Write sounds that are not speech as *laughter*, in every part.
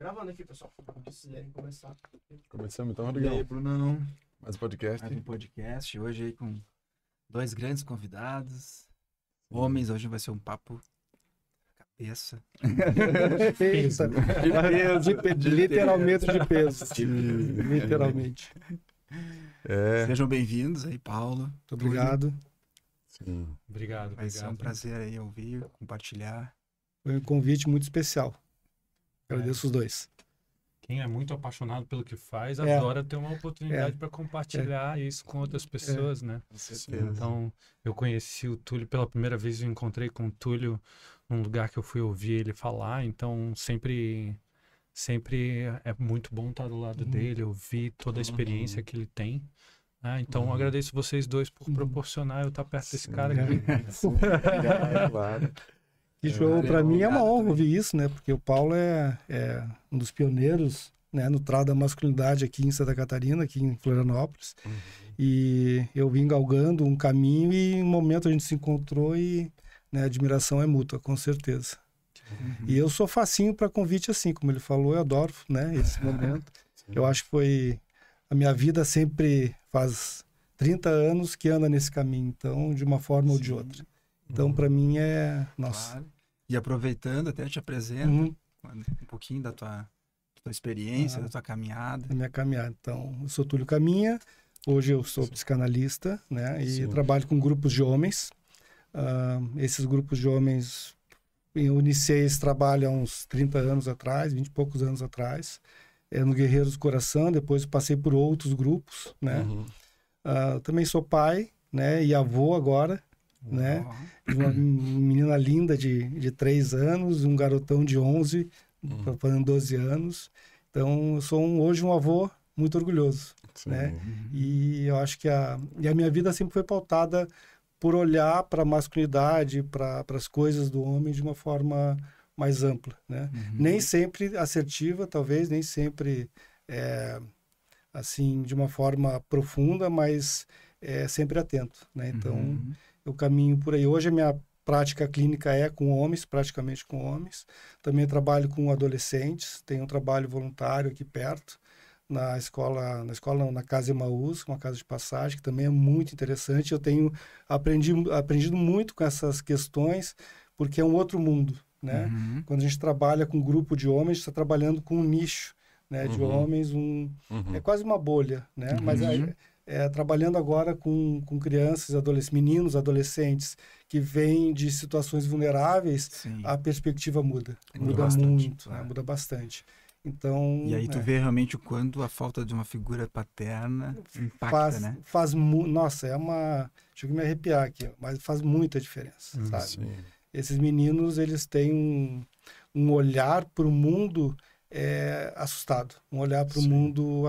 Gravando aqui, pessoal. quiserem começar. Começamos então, obrigado. E aí, Brunão? Mais um podcast. Mais um podcast. Hoje aí com dois grandes convidados. Homens, hoje vai ser um papo cabeça. *laughs* de peso. De peso. Literalmente de peso. Literalmente. É. Sejam bem-vindos aí, Paulo. Muito obrigado. Sim. Obrigado, Vai é ser um prazer aí ouvir, compartilhar. Foi um convite muito especial. Agradeço os dois. Quem é muito apaixonado pelo que faz, é. adora ter uma oportunidade é. para compartilhar é. isso com outras pessoas, né? Com certeza. Então, eu conheci o Túlio pela primeira vez, eu encontrei com o Túlio num lugar que eu fui ouvir ele falar, então sempre sempre é muito bom estar do lado uhum. dele, ouvir toda a uhum. experiência uhum. que ele tem. Ah, então uhum. agradeço vocês dois por uhum. proporcionar eu estar perto Sim, desse cara *laughs* aqui. É, é, é, claro. É, e é, para é mim é uma honra ouvir isso, né? Porque o Paulo é, é, um dos pioneiros né, no trado da masculinidade aqui em Santa Catarina, aqui em Florianópolis. Uhum. E eu vim galgando um caminho e em um momento a gente se encontrou e né, a admiração é mútua, com certeza. Uhum. E eu sou facinho para convite assim, como ele falou, eu adoro né, esse *laughs* momento. eu acho que foi... A minha vida sempre faz 30 anos que anda nesse caminho, então, de uma forma Sim. ou de outra. Então, uhum. para mim, é. Nossa. Claro. E aproveitando, até te apresento uhum. um pouquinho da tua, da tua experiência, ah. da tua caminhada. Da minha caminhada. Então, eu sou Túlio Caminha, hoje eu sou Sim. psicanalista, né? E Sim. trabalho com grupos de homens. Uh, esses grupos de homens, eu iniciei esse trabalho há uns 30 anos atrás, 20 e poucos anos atrás, é, no Guerreiros do Coração, depois passei por outros grupos, né? Uhum. Uh, também sou pai, né? E avô agora né? Uma menina linda de, de 3 anos, um garotão de 11, uhum. fazendo 12 anos. Então, eu sou um, hoje um avô muito orgulhoso, Sim. né? Uhum. E eu acho que a, e a minha vida sempre foi pautada por olhar para a masculinidade, para as coisas do homem de uma forma mais ampla, né? Uhum. Nem sempre assertiva, talvez, nem sempre é, assim de uma forma profunda, mas é, sempre atento, né? Então uhum eu caminho por aí. Hoje a minha prática clínica é com homens, praticamente com homens. Também trabalho com adolescentes, tenho um trabalho voluntário aqui perto, na escola, na escola na Casa Emaús, uma casa de passagem, que também é muito interessante. Eu tenho aprendi, aprendido muito com essas questões, porque é um outro mundo, né? Uhum. Quando a gente trabalha com um grupo de homens, está trabalhando com um nicho, né, uhum. de homens, um uhum. é quase uma bolha, né? Mas uhum. aí, é, trabalhando agora com, com crianças, adolescentes, meninos, adolescentes que vêm de situações vulneráveis, Sim. a perspectiva muda. Muda, muda bastante, muito, né? né? muda bastante. Então, e aí tu é. vê realmente o quanto a falta de uma figura paterna impacta, faz, né? Faz nossa, é uma, deixa eu me arrepiar aqui, mas faz muita diferença, hum, sabe? Sim. Esses meninos, eles têm um, um olhar para o mundo é, assustado, um olhar para o mundo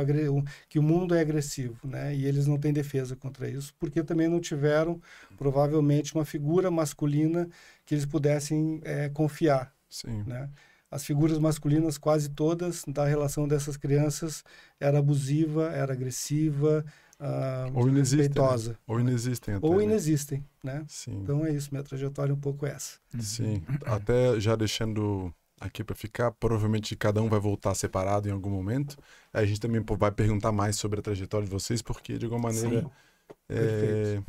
que o mundo é agressivo, né? E eles não têm defesa contra isso, porque também não tiveram provavelmente uma figura masculina que eles pudessem é, confiar, Sim. né? As figuras masculinas quase todas da relação dessas crianças era abusiva, era agressiva, uh, ou inexistente, né? ou né. inexistem até, ou inexistem, né? né? Sim. Então é isso, minha trajetória é um pouco essa. Sim, até já deixando aqui para ficar. Provavelmente cada um vai voltar separado em algum momento. A gente também vai perguntar mais sobre a trajetória de vocês, porque de alguma maneira é,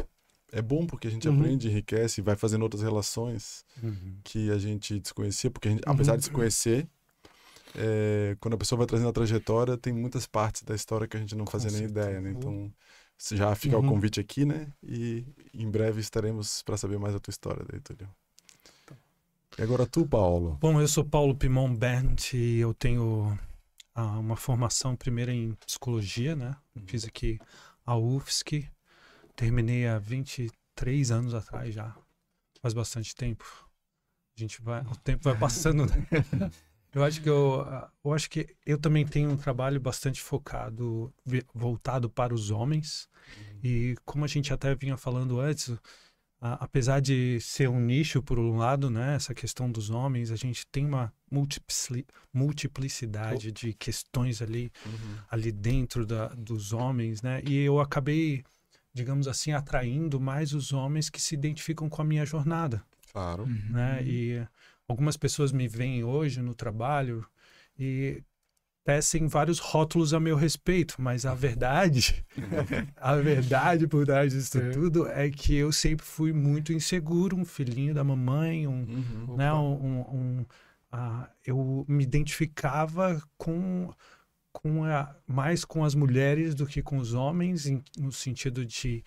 é bom porque a gente uhum. aprende, enriquece, vai fazendo outras relações uhum. que a gente desconhecia, porque gente, apesar uhum. de desconhecer, é, quando a pessoa vai trazendo a trajetória, tem muitas partes da história que a gente não Com fazia certeza. nem ideia, né? Então já fica o uhum. convite aqui, né? E em breve estaremos para saber mais da tua história, daí, Túlio. E agora tu, Paulo? Bom, eu sou Paulo Pimon Berndt e eu tenho ah, uma formação primeiro em psicologia, né? Uhum. Fiz aqui a UFSC, terminei há 23 anos atrás já, faz bastante tempo. A gente vai, o tempo vai passando, né? *laughs* Eu acho que eu, ah, eu acho que eu também tenho um trabalho bastante focado, voltado para os homens. Uhum. E como a gente até vinha falando antes, apesar de ser um nicho por um lado, né, essa questão dos homens, a gente tem uma multiplicidade oh. de questões ali, uhum. ali dentro da, dos homens, né? E eu acabei, digamos assim, atraindo mais os homens que se identificam com a minha jornada. Claro. Uhum. Né? Uhum. E algumas pessoas me veem hoje no trabalho e tecem vários rótulos a meu respeito, mas a verdade, *laughs* a verdade por trás disso é. tudo é que eu sempre fui muito inseguro, um filhinho da mamãe, um, uhum, né, um, um uh, eu me identificava com com a, mais com as mulheres do que com os homens, em, no sentido de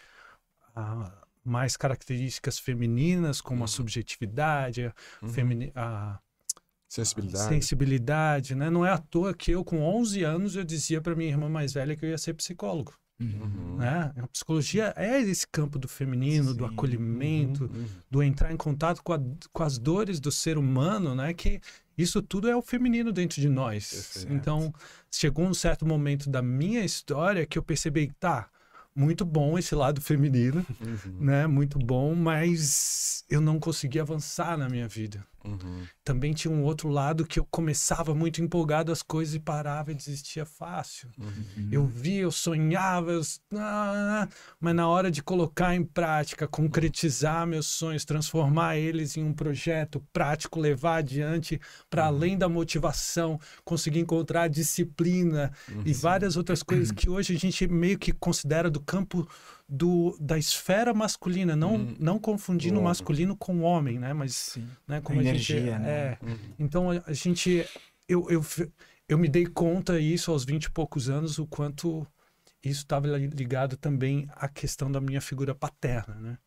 uh, mais características femininas, como uhum. a subjetividade, a, uhum. a, Sensibilidade. Sensibilidade, né? Não é à toa que eu, com 11 anos, eu dizia para minha irmã mais velha que eu ia ser psicólogo. Uhum. Né? A psicologia é esse campo do feminino, Sim. do acolhimento, uhum. do entrar em contato com, a, com, as dores do ser humano, né? Que isso tudo é o feminino dentro de nós. Perfeito. Então, chegou um certo momento da minha história que eu percebi, tá, muito bom esse lado feminino, uhum. né? Muito bom, mas eu não consegui avançar na minha vida. Também tinha um outro lado que eu começava muito empolgado as coisas e parava e desistia fácil. Uhum. Eu via, eu sonhava, eu... Ah, ah, ah, mas na hora de colocar em prática, concretizar meus sonhos, transformar eles em um projeto prático, levar adiante para uhum. além da motivação, conseguir encontrar disciplina e uhum. várias outras coisas que hoje a gente meio que considera do campo do, da esfera masculina, não, hum. não confundindo o masculino com o homem, né? Mas, Sim. né, como a, a energia, gente, né? É, uhum. Então, a, a, gente... Eu, eu, eu me dei conta isso aos 20 e poucos anos, o quanto isso estava ligado também à questão da minha figura paterna, né?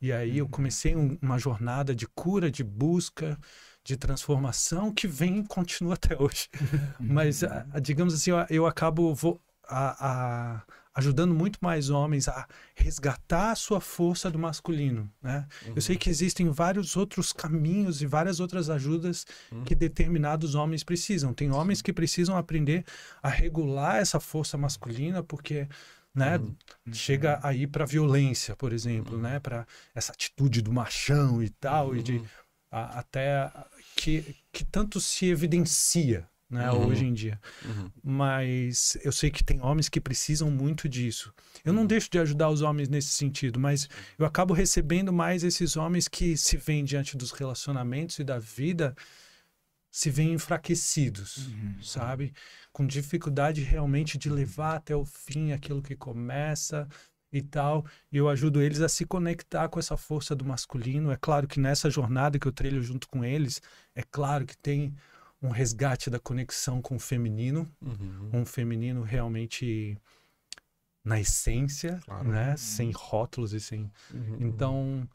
E aí eu uhum. comecei um, uma jornada de cura, de busca, de transformação que vem e continua até hoje. *laughs* Mas, uhum. a, a, digamos assim, eu, eu acabo... Vou, a, ajudando muito mais homens a resgatar a sua força do masculino, né? Uhum. Eu sei que existem vários outros caminhos e várias outras ajudas uhum. que determinados homens precisam. Tem homens que precisam aprender a regular essa força masculina porque né? Uhum. Chega uhum. aí para violência, por exemplo, uhum. né? Para essa atitude do machão e tal e de uhum. a, até que, que tanto se evidencia né, uhum. hoje em dia. Uhum. Mas eu sei que tem homens que precisam muito disso. Eu não uhum. deixo de ajudar os homens nesse sentido, mas eu acabo recebendo mais esses homens que se veem diante dos relacionamentos e da vida se veem enfraquecidos, uhum. sabe? Com dificuldade realmente de levar até o fim aquilo que começa e tal. E eu ajudo eles a se conectar com essa força do masculino. É claro que nessa jornada que eu trilho junto com eles, é claro que tem um resgate da conexão com o feminino, uhum. um feminino realmente na essência, claro. né? Uhum. Sem rótulos e sem. Uhum. Então,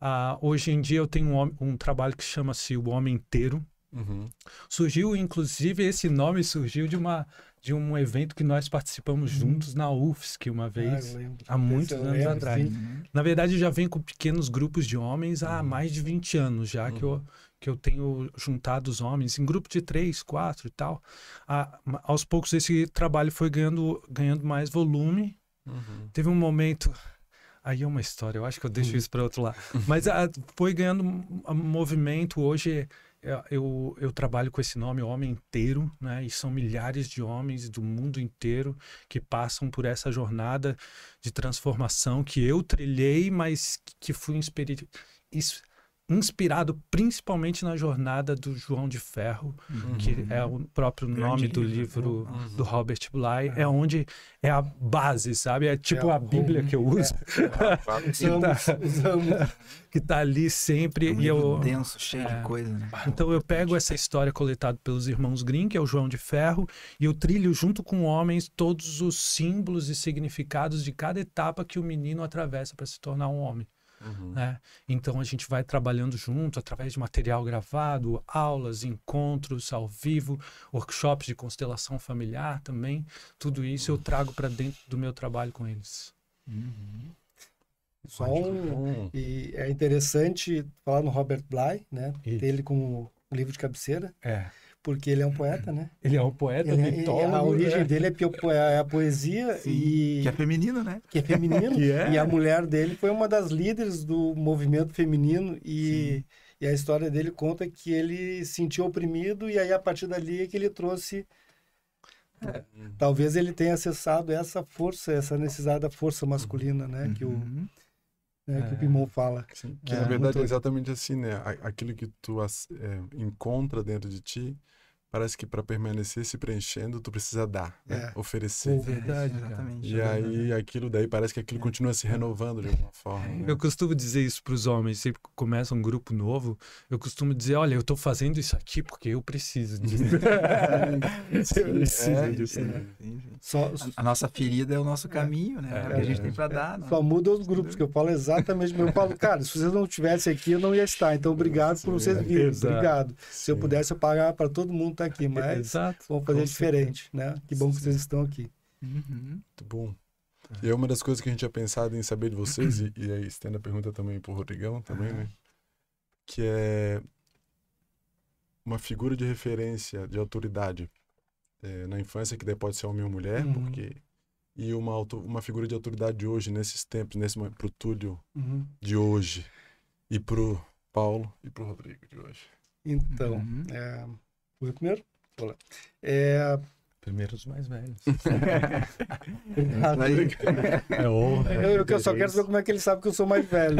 uh, hoje em dia eu tenho um, um trabalho que chama-se O Homem Inteiro. Uhum. Surgiu, inclusive, esse nome surgiu de, uma, de um evento que nós participamos uhum. juntos na UFSC uma ah, vez, ah, há muitos anos lembro, atrás. Sim. Na verdade, eu já venho com pequenos grupos de homens há uhum. mais de 20 anos já que eu, que eu tenho juntado os homens em grupo de três, quatro e tal. A, aos poucos esse trabalho foi ganhando, ganhando mais volume. Uhum. Teve um momento aí é uma história, eu acho que eu deixo uhum. isso para outro lado. *laughs* Mas a, ah, foi ganhando movimento. Hoje é, eu, eu trabalho com esse nome, Homem Inteiro, né? E são milhares de homens do mundo inteiro que passam por essa jornada de transformação que eu trilhei, mas que fui inspirado. Isso inspirado principalmente na jornada do João de Ferro, uhum. que é o próprio Grande nome do livro né? uhum. do Robert Bly, é. é. onde é a base, sabe? É tipo é a, a Bíblia que eu é. uso. É. *laughs* *laughs* que tá ali sempre é um e eu denso, cheio de é. coisa, né? Então eu pego essa história coletada pelos irmãos Grimm, que é o João de Ferro, e eu trilho junto com homens todos os símbolos e significados de cada etapa que o menino atravessa para se tornar um homem. Uhum. Né? Então a gente vai trabalhando junto através de material gravado, aulas, encontros ao vivo, workshops de constelação familiar também. Tudo isso eu trago para dentro do meu trabalho com eles. Uhum. Só um, hum. e é interessante falar no Robert Bly, né? Isso. Ele com o livro de cabeceira. É porque ele é um poeta, né? Ele é um poeta, ele, é- mitólogo. A né? origem né? dele é, é, a poesia Sim, e... Que é feminino, né? Que é feminino. *laughs* que é. E a mulher dele foi uma das líderes do movimento feminino e, e, a história dele conta que ele se sentiu oprimido e aí a partir dali é que ele trouxe... É. Talvez ele tenha acessado essa força, essa necessidade da força masculina, né? Uhum. Que o uhum né, que o é. Pimon fala. que é, na verdade é exatamente assim, né? Aquilo que tu é, encontra dentro de ti parece que para permanecer se preenchendo, tu precisa dar, né? é. oferecer. É verdade, exatamente. E é aí aquilo daí parece que aquilo é. continua se renovando de alguma forma. Né? Eu costumo dizer isso para os homens, sempre que começa um grupo novo, eu costumo dizer, olha, eu estou fazendo isso aqui porque eu preciso disso. *laughs* *laughs* eu preciso é, é. Né? Só, a, nossa ferida é o nosso caminho, né? É, o que a gente tem para dar. Né? Só muda os grupos, que eu falo exatamente, eu falo, cara, se vocês não tivessem aqui, eu não ia estar. Então, obrigado por vocês virem. Obrigado. Se eu pudesse, eu pagar para todo mundo estar tá Tá aqui, mas Exato, vamos fazer diferente, né? Que bom sim, que vocês sim. estão aqui. Uhum. Muito bom. É. E é uma das coisas que a gente tinha pensado em saber de vocês, e, e aí estendo a pergunta também para o Rodrigão, também, uhum. né? Que é uma figura de referência, de autoridade é, na infância, que daí pode ser homem ou mulher, uhum. porque e uma, auto, uma figura de autoridade de hoje, nesses tempos, nesse o Túlio uhum. de hoje, e para o Paulo e o Rodrigo de hoje. Então, uhum. é, Fui o primeiro? Olá. É... Primeiro os mais velhos. *laughs* é honra. Eu, eu, só quero saber como é que ele sabe que eu sou mais velho.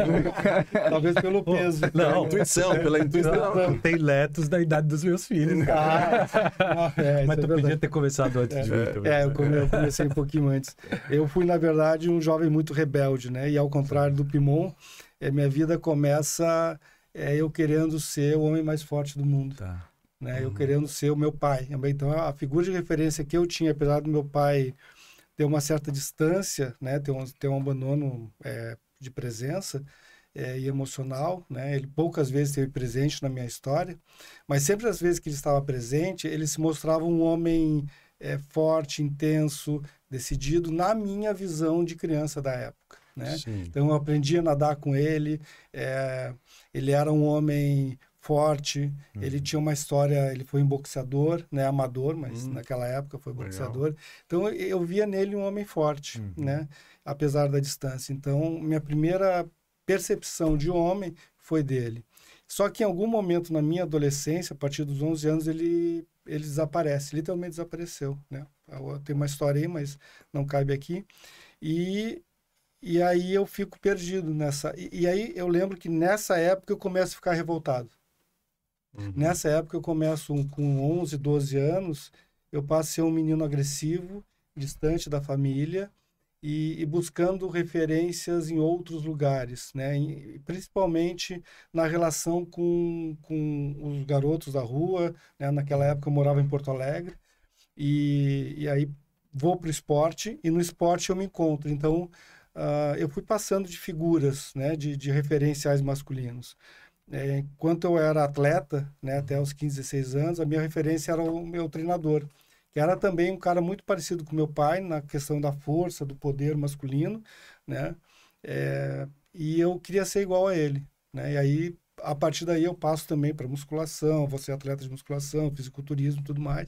Talvez pelo peso. Não, intuição, pela intuição. Não, tem letos da idade dos meus filhos. Ah, é, Mas é tu é podia ter começado antes é, de mim também. É, né? eu comecei um pouquinho antes. Eu fui, na verdade, um jovem muito rebelde, né? E ao contrário do Pimon, é, minha vida começa é, eu querendo ser o homem mais forte do mundo. Tá né? Uhum. Eu querendo ser o meu pai. Então, a figura de referência que eu tinha, apesar do meu pai ter uma certa distância, né? Ter um, ter um abandono é, de presença é, e emocional, né? Ele poucas vezes esteve presente na minha história, mas sempre as vezes que ele estava presente, ele se mostrava um homem é, forte, intenso, decidido, na minha visão de criança da época. Né? Então eu aprendi a nadar com ele. É, ele era um homem forte. Uhum. Ele tinha uma história, ele foi um boxeador, né, amador, mas uhum. naquela época foi boxeador. Legal. Então eu via nele um homem forte, uhum. né, apesar da distância. Então minha primeira percepção de homem foi dele. Só que em algum momento na minha adolescência, a partir dos 11 anos, ele ele desaparece, literalmente desapareceu, né? Tem uma história aí, mas não cabe aqui. E e aí eu fico perdido nessa. E, e aí eu lembro que nessa época eu começo a ficar revoltado. Uhum. Nessa época eu começo com 11, 12 anos, eu passo a ser um menino agressivo, distante da família e, e buscando referências em outros lugares, né? principalmente na relação com, com os garotos da rua. Né? Naquela época eu morava em Porto Alegre e, e aí vou para o esporte e no esporte eu me encontro. Então uh, eu fui passando de figuras, né? de, de referenciais masculinos é, enquanto eu era atleta, né, até os 15, 16 anos, a minha referência era o meu treinador, que era também um cara muito parecido com meu pai na questão da força, do poder masculino, né? É, e eu queria ser igual a ele, né? E aí, a partir daí, eu passo também para musculação, vou ser atleta de musculação, fisiculturismo tudo mais.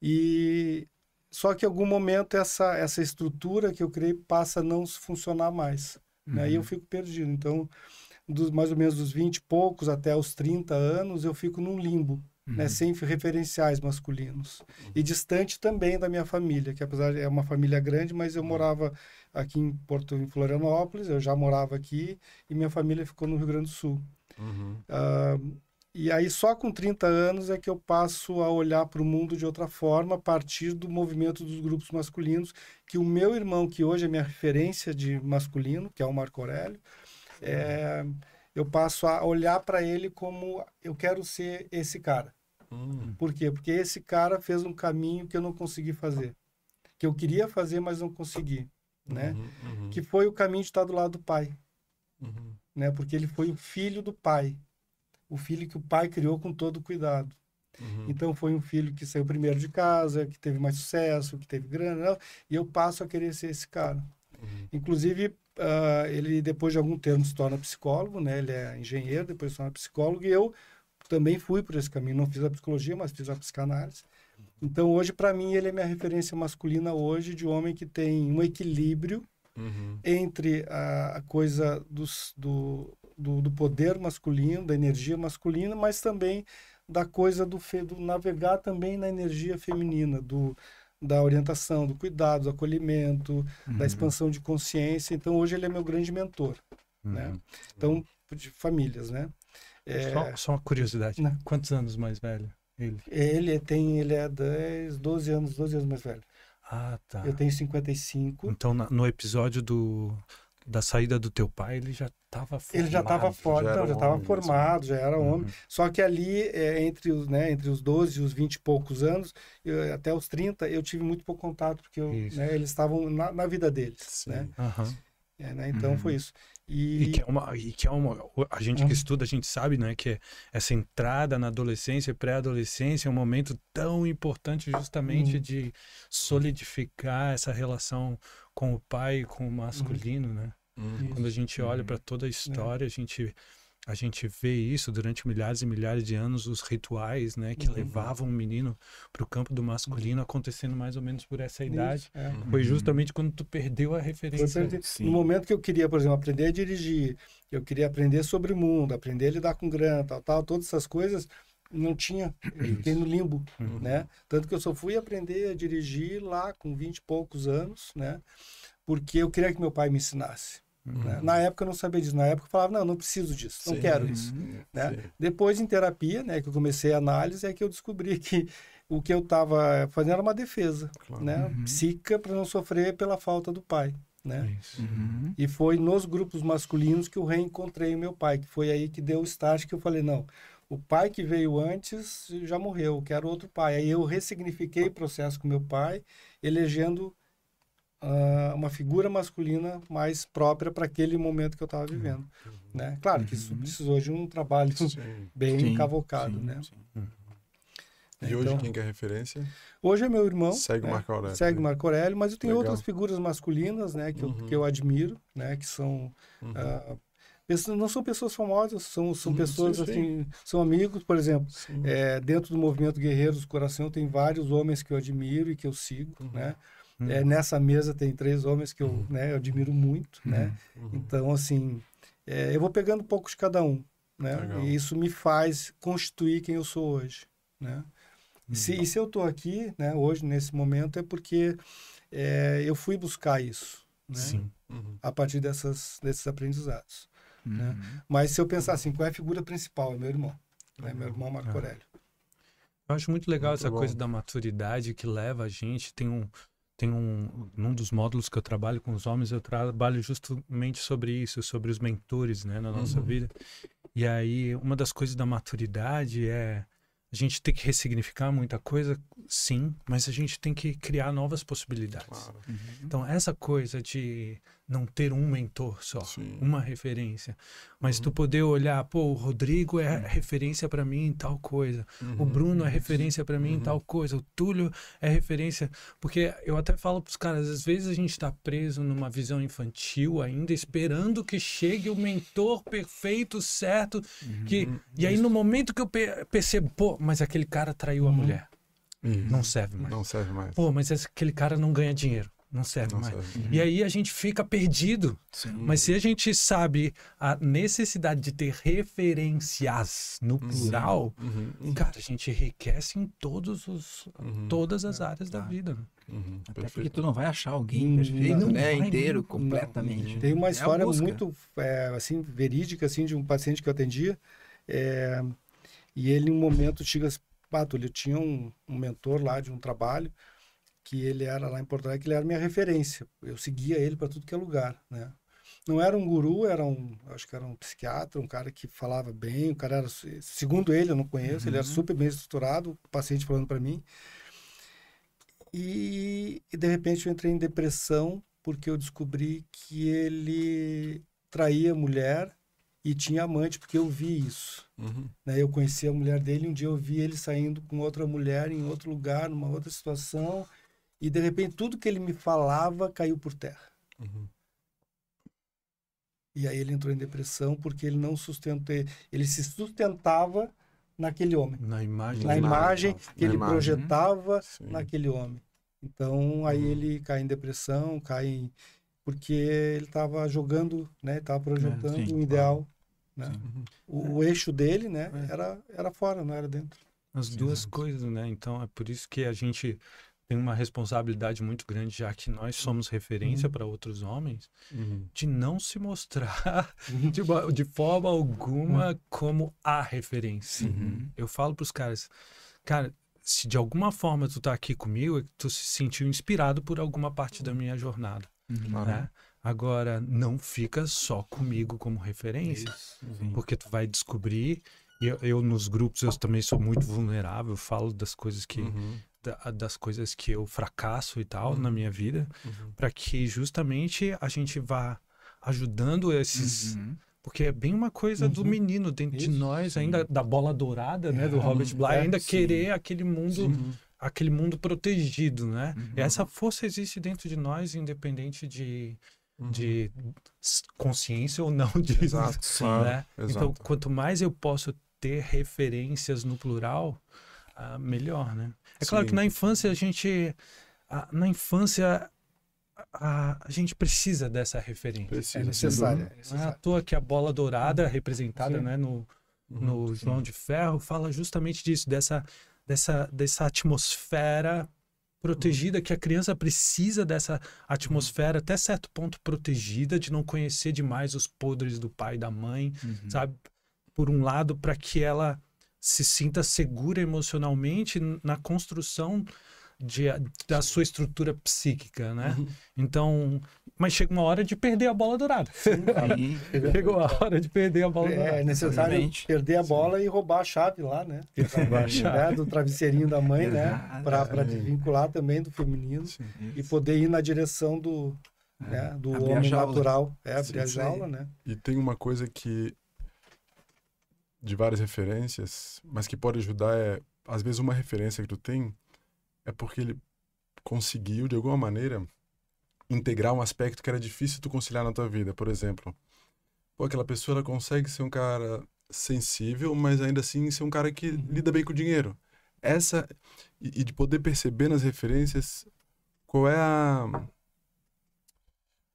E só que em algum momento essa, essa estrutura que eu criei passa a não funcionar mais. Uhum. E eu uhum. fico perdido. Então, dos mais ou menos dos 20 e poucos até os 30 anos, eu fico num limbo, né, uhum. né, sem referenciais masculinos. Uhum. E distante também da minha família, que apesar de é uma família grande, mas eu uhum. morava aqui em Porto, em Florianópolis, eu já morava aqui, e minha família ficou no Rio Grande do Sul. Uhum. Uh, e aí só com 30 anos é que eu passo a olhar para o mundo de outra forma a partir do movimento dos grupos masculinos, que o meu irmão, que hoje é minha referência de masculino, que é o Marco Aurélio, é, eu passo a olhar para ele como eu quero ser esse cara. Hum. Por quê? Porque esse cara fez um caminho que eu não consegui fazer, que eu queria fazer, mas não consegui, né? Uhum, uhum. Que foi o caminho de estar do lado do pai, uhum. né? Porque ele foi o filho do pai, o filho que o pai criou com todo cuidado. Uhum. Então foi um filho que saiu primeiro de casa, que teve mais sucesso, que teve grana, e eu passo a querer ser esse cara. Uhum. Inclusive uh, ele depois de algum tempo se torna psicólogo, né? Ele é engenheiro, depois se torna psicólogo e eu também fui por esse caminho. Não fiz a psicologia, mas fiz a psicanálise. Então hoje para mim ele é minha referência masculina hoje de homem que tem um equilíbrio uhum. entre a, a coisa dos, do, do, do, poder masculino, da energia masculina, mas também da coisa do, fe, do navegar também na energia feminina, do da orientação, do cuidado, do acolhimento, uhum. da expansão de consciência. Então, hoje ele é meu grande mentor. Uhum. Né? Então, de famílias, né? É... Só, só, uma curiosidade. Não. Né? Quantos anos mais velho ele? É, ele é, tem, ele é 10, 12 anos, 12 anos mais velho. Ah, tá. Eu tenho 55. Então, na, no episódio do da saída do teu pai, ele já estava formado. Ele já estava fora, já, estava formado, já era homem. Uhum. Só que ali, é, entre, os, né, entre os 12 e os 20 e poucos anos, eu, até os 30, eu tive muito pouco contato, porque eu, né, eles estavam na, na, vida deles. Sim. Né? Uhum. É, né? Então uhum. foi isso. E... e... que é uma, e que é uma, a gente que uhum. estuda, a gente sabe, né, que essa entrada na adolescência, pré-adolescência, é um momento tão importante justamente uhum. de solidificar essa relação com o pai, com o masculino, uhum. né? Uhum. Quando a gente olha para toda a história, a é. gente a gente vê isso durante milhares e milhares de anos, os rituais né, que uhum. levavam o menino para o campo do masculino acontecendo mais ou menos por essa idade. É. Uhum. Foi justamente quando tu perdeu a referência. Perdi... No momento que eu queria, por exemplo, aprender a dirigir, eu queria aprender sobre o mundo, aprender a lidar com grana, tal, tal, todas essas coisas, não tinha, eu fiquei no limbo, uhum. né? Tanto que eu só fui aprender a dirigir lá com 20 e poucos anos, né? Porque eu queria que meu pai me ensinasse. Né? Uhum. Na época eu não sabia disso. Na época eu falava, não, não preciso disso, não Sim. quero isso. Uhum. Né? Depois em terapia, né, que eu comecei a análise, é que eu descobri que o que eu estava fazendo era uma defesa claro. né? Uhum. psíquica para não sofrer pela falta do pai. Né? É uhum. E foi nos grupos masculinos que eu reencontrei o meu pai, que foi aí que deu o estágio que eu falei, não, o pai que veio antes já morreu, quero outro pai. Aí eu ressignifiquei o processo com meu pai, elegendo uh, uma figura masculina mais própria para aquele momento que eu estava vivendo. Uhum. Né? Claro que isso uhum. precisou de um trabalho sim. bem sim, cavocado. Sim, né? Uhum. Né, e então, hoje quem que é referência? Hoje é meu irmão. Segue né? o Marco Aurélio. Segue né? o Marco Aurélio, mas eu tenho Legal. outras figuras masculinas né, que, eu, que eu uhum. admiro, né, que são. Uh, não são pessoas famosas, são, são hum, pessoas sim, assim, são amigos, por exemplo. É, dentro do movimento Guerreiros do Coração tem vários homens que eu admiro e que eu sigo, uhum. né? Uhum. É, nessa mesa tem três homens que eu, uhum. né, eu admiro muito, né? Uhum. Então, assim, é, eu vou pegando um pouco de cada um, né? Legal. E isso me faz constituir quem eu sou hoje, né? E se, e se eu estou aqui, né, hoje, nesse momento, é porque é, eu fui buscar isso, né? Sim. Uhum. A partir dessas, desses aprendizados. Né? Uhum. Né? Mas se eu pensar assim, qual é a figura principal? É meu irmão. Né? Uhum. É meu irmão Marco é. Aurélio. Eu acho muito legal muito essa bom. coisa da maturidade que leva a gente. Tem um, tem um num dos módulos que eu trabalho com os homens eu trabalho justamente sobre isso sobre os mentores né na nossa uhum. vida e aí uma das coisas da maturidade é a gente tem que ressignificar muita coisa sim mas a gente tem que criar novas possibilidades claro. uhum. então essa coisa de não ter um mentor só, Sim. uma referência, mas uhum. tu poder olhar, pô, o Rodrigo é uhum. referência para mim em tal coisa, uhum. o Bruno é uhum. referência para mim em uhum. tal coisa, o Túlio é referência, porque eu até falo pros caras, às vezes a gente tá preso numa visão infantil ainda esperando que chegue o mentor perfeito, certo, uhum. que e aí no momento que eu percebo, pô, mas aquele cara traiu a mulher. Não serve mais. Não serve mais. Pô, mas aquele cara não ganha dinheiro não serve não mais. Serve. E uhum. aí a gente fica perdido. Sim. Mas se a gente sabe a necessidade de ter referências no plural, uhum. cara, a gente enriquece em todos os, uhum. todas as ah, áreas da tá. vida. Né? Uhum. Até perfeito. porque tu não vai achar alguém perfeito, né? Vai, inteiro, não. completamente. Tem uma é história é muito é, assim verídica assim de um paciente que eu atendia. É, e ele, em um momento, chega, ah, eu tinha um, um mentor lá de um trabalho, que ele era lá em Porto Alegre, que ele era minha referência. Eu seguia ele para tudo que é lugar, né? Não era um guru, era um, acho que era um psiquiatra, um cara que falava bem, o cara era, segundo ele, eu não conheço, uhum. ele era uhum. super bem estruturado, paciente falando para mim. E, e de repente eu entrei em depressão porque eu descobri que ele traía mulher e tinha amante, porque eu vi isso. Uhum. Né? Eu conheci a mulher dele, um dia eu vi ele saindo com outra mulher em outro lugar, numa outra situação, e de repente tudo que ele me falava caiu por terra. Uhum. E aí ele entrou em depressão porque ele não sustentou ele se sustentava naquele homem. Na imagem, na imagem que na ele imagem, projetava uhum. sim. naquele homem. Então aí uhum. ele cai em depressão, cai em, porque ele estava jogando, né, estava projetando é, sim, um ideal, claro. né? Uhum. O, o, eixo dele, né, é. era era fora, não era dentro. As duas Exato. coisas, né? Então é por isso que a gente tem uma responsabilidade muito grande, já que nós uhum. somos referência uhum. para outros homens, uhum. de não se mostrar uhum. *laughs* de, de forma alguma uhum. como a referência. Uhum. Eu falo para os caras, cara, se de alguma forma tu tá aqui comigo, é tu se sentiu inspirado por alguma parte da minha jornada, né? Agora, não fica só comigo como referência, Isso, porque tu vai descobrir eu, eu, nos grupos eu também sou muito vulnerável, falo das coisas que, uhum da, das coisas que eu fracasso e tal uhum. na minha vida, uhum. para que justamente a gente vá ajudando esses. Uhum. Porque é bem uma coisa do uhum. menino dentro Isso, de nós, sim. ainda da bola dourada, né? Do é, Robert Bly, é, ainda sim. querer aquele mundo. Sim. Aquele mundo protegido, né? Uhum. Essa força existe dentro de nós, independente de, uhum. de consciência ou não *laughs* Exato, né? Então, exato. Então, quanto mais eu posso ter referências no plural, uh, melhor, né? É claro Sim. que na infância a gente. A, na infância a, a, gente precisa dessa referência. Precisa, né? é necessária. É não é à toa que a bola dourada, é representada né, no, uhum, no João de Ferro, fala justamente disso, dessa, dessa, dessa atmosfera protegida, uhum. que a criança precisa dessa atmosfera até certo ponto protegida, de não conhecer demais os podres do pai e da mãe, uhum. sabe? Por um lado, para que ela se sinta segura emocionalmente na construção de, eh, da sua estrutura psíquica, né? Uhum. Então, mas chega uma hora de perder a bola dourada. Sim, *laughs* Chegou é a hora de perder a bola é, dourada. É necessário Exatamente. perder a bola Sim. e roubar a chave lá, né? *laughs* roubar a chave. Né? Do travesseirinho da mãe, né? Para desvincular também do feminino Sim, e poder ir na direção do, é, né? do homem natural. É, abrir Sim, a jaula, né? E tem uma coisa que de várias referências, mas que pode ajudar é, às vezes, uma referência que tu tem é porque ele conseguiu, de alguma maneira, integrar um aspecto que era difícil tu conciliar na tua vida. Por exemplo, pô, aquela pessoa ela consegue ser um cara sensível, mas ainda assim ser um cara que uhum. lida bem com o dinheiro. Essa. E, e de poder perceber nas referências qual é a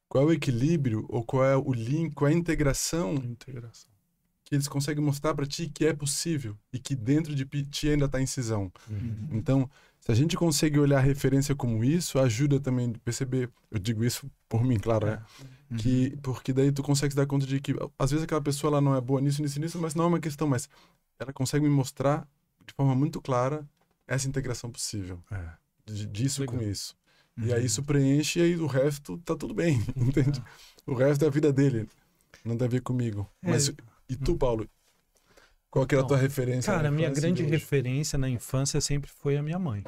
qual é o equilíbrio ou qual é o link, qual é a integração, integração que eles conseguem mostrar para ti que é possível e que dentro de ti ainda está incisão. Uhum. Então, se a gente consegue olhar referência como isso, ajuda também a perceber. Eu digo isso por mim, claro, né? É. Uhum. Que, porque daí tu consegue se dar conta de que às vezes aquela pessoa ela não é boa nisso, nisso, nisso, mas não é uma questão, mas ela consegue me mostrar de forma muito clara essa integração possível. É. De, disso Legal. com isso. E aí isso uhum. preenche e aí o resto tá tudo bem, *laughs* entende? É. O resto é a vida dele. Não tem a ver comigo. É. Mas e tu, Paulo? Qual que era a tua referência? Cara, a minha grande referência na infância sempre foi a minha mãe.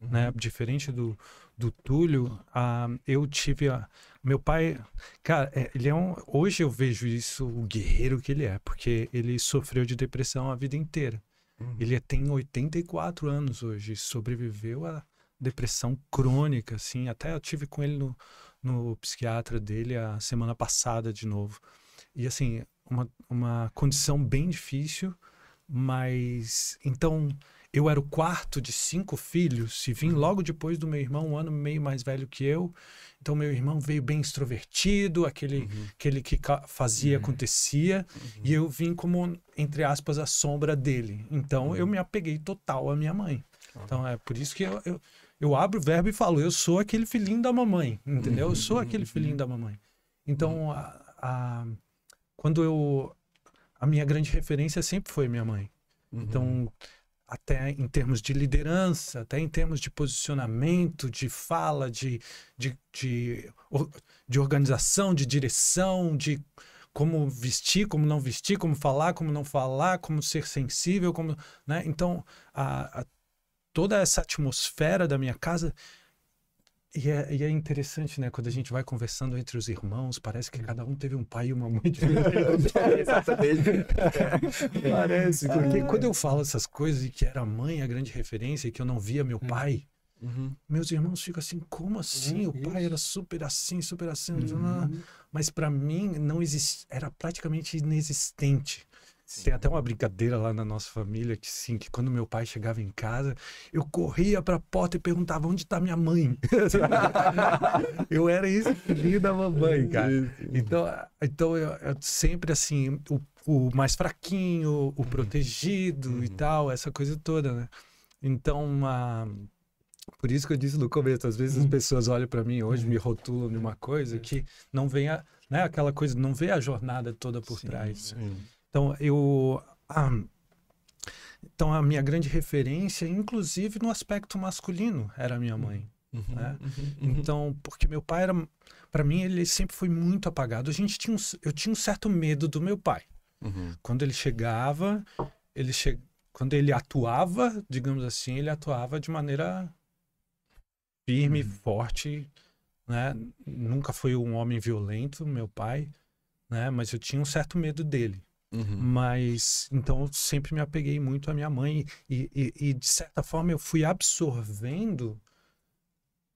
Uhum. Né? Diferente do, do Túlio, a eu tive a. Meu pai, cara, é, ele é um. Hoje eu vejo isso, o guerreiro que ele é, porque ele sofreu de depressão a vida inteira. Uhum. Ele tem 84 anos hoje, sobreviveu a depressão crônica, assim. Até eu tive com ele no, no psiquiatra dele a semana passada de novo. E assim, uma, uma condição bem difícil, mas. Então, eu era o quarto de cinco filhos e vim logo depois do meu irmão, um ano meio mais velho que eu. Então, meu irmão veio bem extrovertido, aquele, uhum. aquele que fazia, uhum. acontecia. Uhum. E eu vim como, entre aspas, a sombra dele. Então, eu uhum. me apeguei total à minha mãe. Então, é por isso que eu, eu, eu, abro o verbo e falo, eu sou aquele filhinho da mamãe, entendeu? Eu sou uhum. aquele filhinho uhum. da mamãe. Então, a, a quando eu a minha grande referência sempre foi minha mãe. Uhum. Então, até em termos de liderança, até em termos de posicionamento, de fala, de, de, de, de organização, de direção, de como vestir, como não vestir, como falar, como não falar, como ser sensível, como, né? Então, a, a, toda essa atmosfera da minha casa e é, e é, interessante, né? Quando a gente vai conversando entre os irmãos, parece que cada um teve um pai e uma mãe *laughs* diferente. É, é. Parece. Porque ah. quando eu falo essas coisas e que era a mãe a grande referência e que eu não via meu hum. pai, uhum. meus irmãos ficam assim: como assim? o pai era super assim, super assim. Ah. Uhum. Mas para mim não existia era praticamente inexistente. Sim. Tem até uma brincadeira lá na nossa família que sim, que quando meu pai chegava em casa, eu corria pra porta e perguntava onde tá minha mãe. *laughs* eu era esse filho da mamãe, cara. Então, então eu, eu sempre assim, o, o, mais fraquinho, o uhum. protegido uhum. e tal, essa coisa toda, né? Então, uma... por isso que eu disse no começo, às vezes as uhum. pessoas olham para mim hoje, me uhum. rotulam de uma coisa que não vem a, né, aquela coisa, não vê a jornada toda por sim, trás. Né? Sim. Então, eu. Ah, então, a minha grande referência, inclusive no aspecto masculino, era minha mãe. Uhum, uhum. né? Uhum. uhum, Então, porque meu pai era. para mim, ele sempre foi muito apagado. A gente tinha um, eu tinha um certo medo do meu pai. Uhum. Quando ele chegava, ele che... quando ele atuava, digamos assim, ele atuava de maneira firme, forte. Né? Nunca foi um homem violento, meu pai, né? mas eu tinha um certo medo dele. Uhum. Mas então eu sempre me apeguei muito à minha mãe e, e, e, de certa forma eu fui absorvendo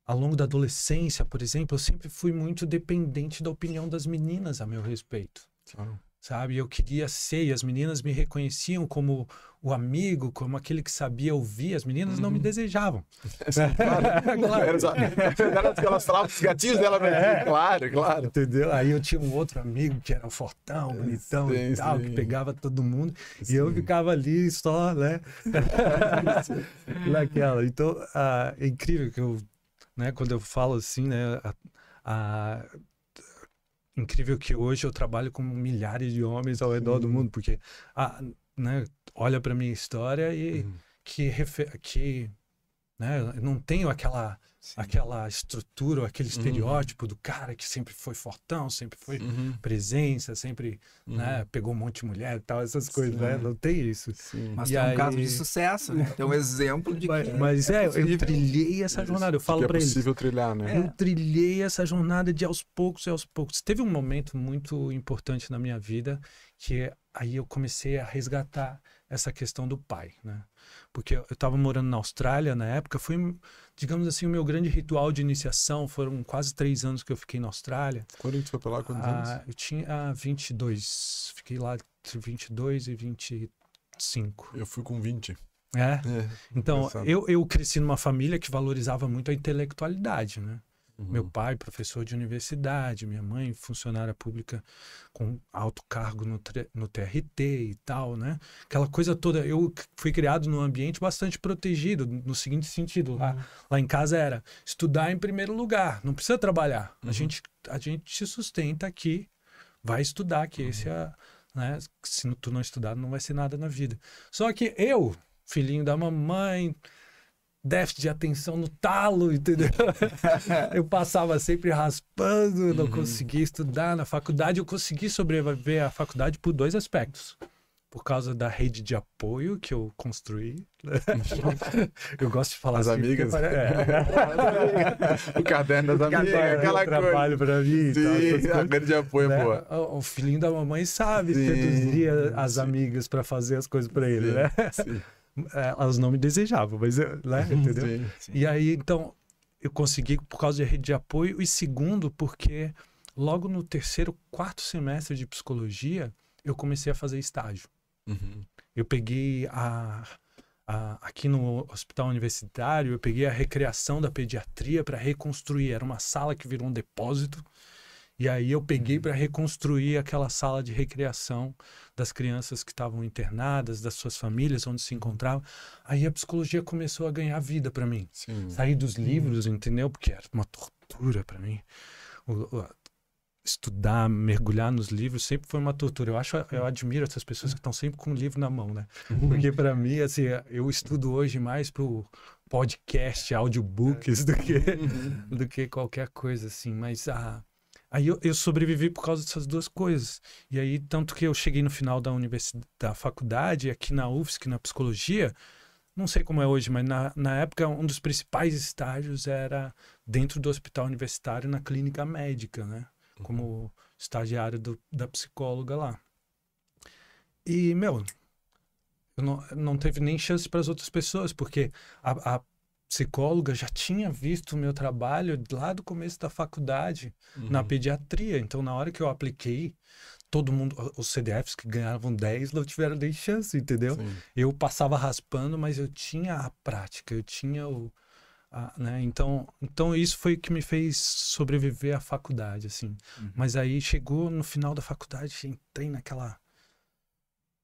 ao longo da adolescência, por exemplo, eu sempre fui muito dependente da opinião das meninas a meu respeito. Claro sabe? Eu queria ser, e as meninas me reconheciam como o amigo, como aquele que sabia ouvir, as meninas uhum. não me uhum. desejavam. *laughs* *laughs* claro, claro. Elas, elas falavam os gatinhos dela, é. claro, claro. Entendeu? Aí eu tinha um outro amigo que era um fortão, é, bonitão sim, e tal, sim. que pegava todo mundo, sim. e eu ficava ali só, né? *laughs* Naquela. Então, ah, é incrível que eu, né, quando eu falo assim, né, a, a incrível que hoje eu trabalho com milhares de homens ao redor Sim. do mundo, porque ah, né, olha para minha história e uhum. que, que né, não tenho aquela Sim. aquela estrutura, aquele uhum. estereótipo uhum. do cara que sempre foi fortão, sempre foi uhum. presença, sempre né, uhum. né, pegou um monte de mulher e tal, essas coisas, né? Não tem isso. Sim. Mas é um aí... caso de sucesso, né? É um exemplo de mas, que. Mas é, é eu trilhei essa jornada. Eu falo para é possível trilhar, né? Eu é. trilhei essa jornada de aos poucos e aos poucos. Teve um momento muito importante na minha vida que aí eu comecei a resgatar essa questão do pai, né? porque eu estava morando na Austrália na época, foi, digamos assim, o meu grande ritual de iniciação. Foram quase três anos que eu fiquei na Austrália. Quando você foi pra lá, quantos ah, anos? Eu tinha ah, 22. Fiquei lá entre 22 e 25. Eu fui com 20. É? é então, eu, eu cresci numa família que valorizava muito a intelectualidade, né? Uhum. Meu pai, professor de universidade, minha mãe, funcionária pública com alto cargo no, no TRT e tal, né? Aquela coisa toda. Eu fui criado num ambiente bastante protegido, no seguinte sentido: uhum. lá, lá em casa era estudar em primeiro lugar, não precisa trabalhar. Uhum. A, gente, a gente se sustenta aqui, vai estudar, que esse uhum. é. Né? Se tu não estudar, não vai ser nada na vida. Só que eu, filhinho da mamãe, déficit de atenção no talo, entendeu? *laughs* eu passava sempre raspando, não uhum. conseguia estudar na faculdade. Eu consegui sobreviver à faculdade por dois aspectos. Por causa da rede de apoio que eu construí. Né? *laughs* eu gosto de falar As assim, amigas. É. *laughs* o caderno das amigas, aquela coisa. trabalho para mim. Sim, tal, a rede de apoio é né? é boa. O, filhinho da mamãe sabe sim, seduzir sim. as amigas para fazer as coisas para ele, sim, né? Sim. É, elas não me desejavam, mas eu, né, *laughs* entendeu? Sim, sim. E aí, então, eu consegui por causa de rede de apoio e segundo porque logo no terceiro, quarto semestre de psicologia, eu comecei a fazer estágio. Uhum. Eu peguei a, a, aqui no hospital universitário, eu peguei a recreação da pediatria para reconstruir. Era uma sala que virou um depósito. E aí eu peguei uhum. para reconstruir aquela sala de recreação das crianças que estavam internadas, das suas famílias, onde se encontravam. Aí a psicologia começou a ganhar vida para mim. Sim. Saí dos livros, entendeu? Porque era uma tortura para mim. O, o, estudar, mergulhar nos livros sempre foi uma tortura. Eu acho, eu uhum. admiro essas pessoas que estão sempre com o livro na mão, né? Uhum. Porque para mim, assim, eu estudo hoje mais pro podcast, audiobooks é. do que do que qualquer coisa assim, mas a Aí eu, eu, sobrevivi por causa dessas duas coisas. E aí, tanto que eu cheguei no final da universidade, da faculdade, aqui na UFSC, na psicologia, não sei como é hoje, mas na, na época um dos principais estágios era dentro do hospital universitário, na clínica médica, né? Uhum. Como uhum. estagiário do, da psicóloga lá. E, meu, não, não teve nem chance para as outras pessoas, porque a, a psicóloga já tinha visto o meu trabalho lá do começo da faculdade, uhum. na pediatria. Então, na hora que eu apliquei, todo mundo, os CDFs que ganhavam 10 não tiveram nem chance, entendeu? Sim. Eu passava raspando, mas eu tinha a prática, eu tinha o. A, né? então, então, isso foi o que me fez sobreviver à faculdade, assim. Uhum. Mas aí chegou no final da faculdade, entrei naquela.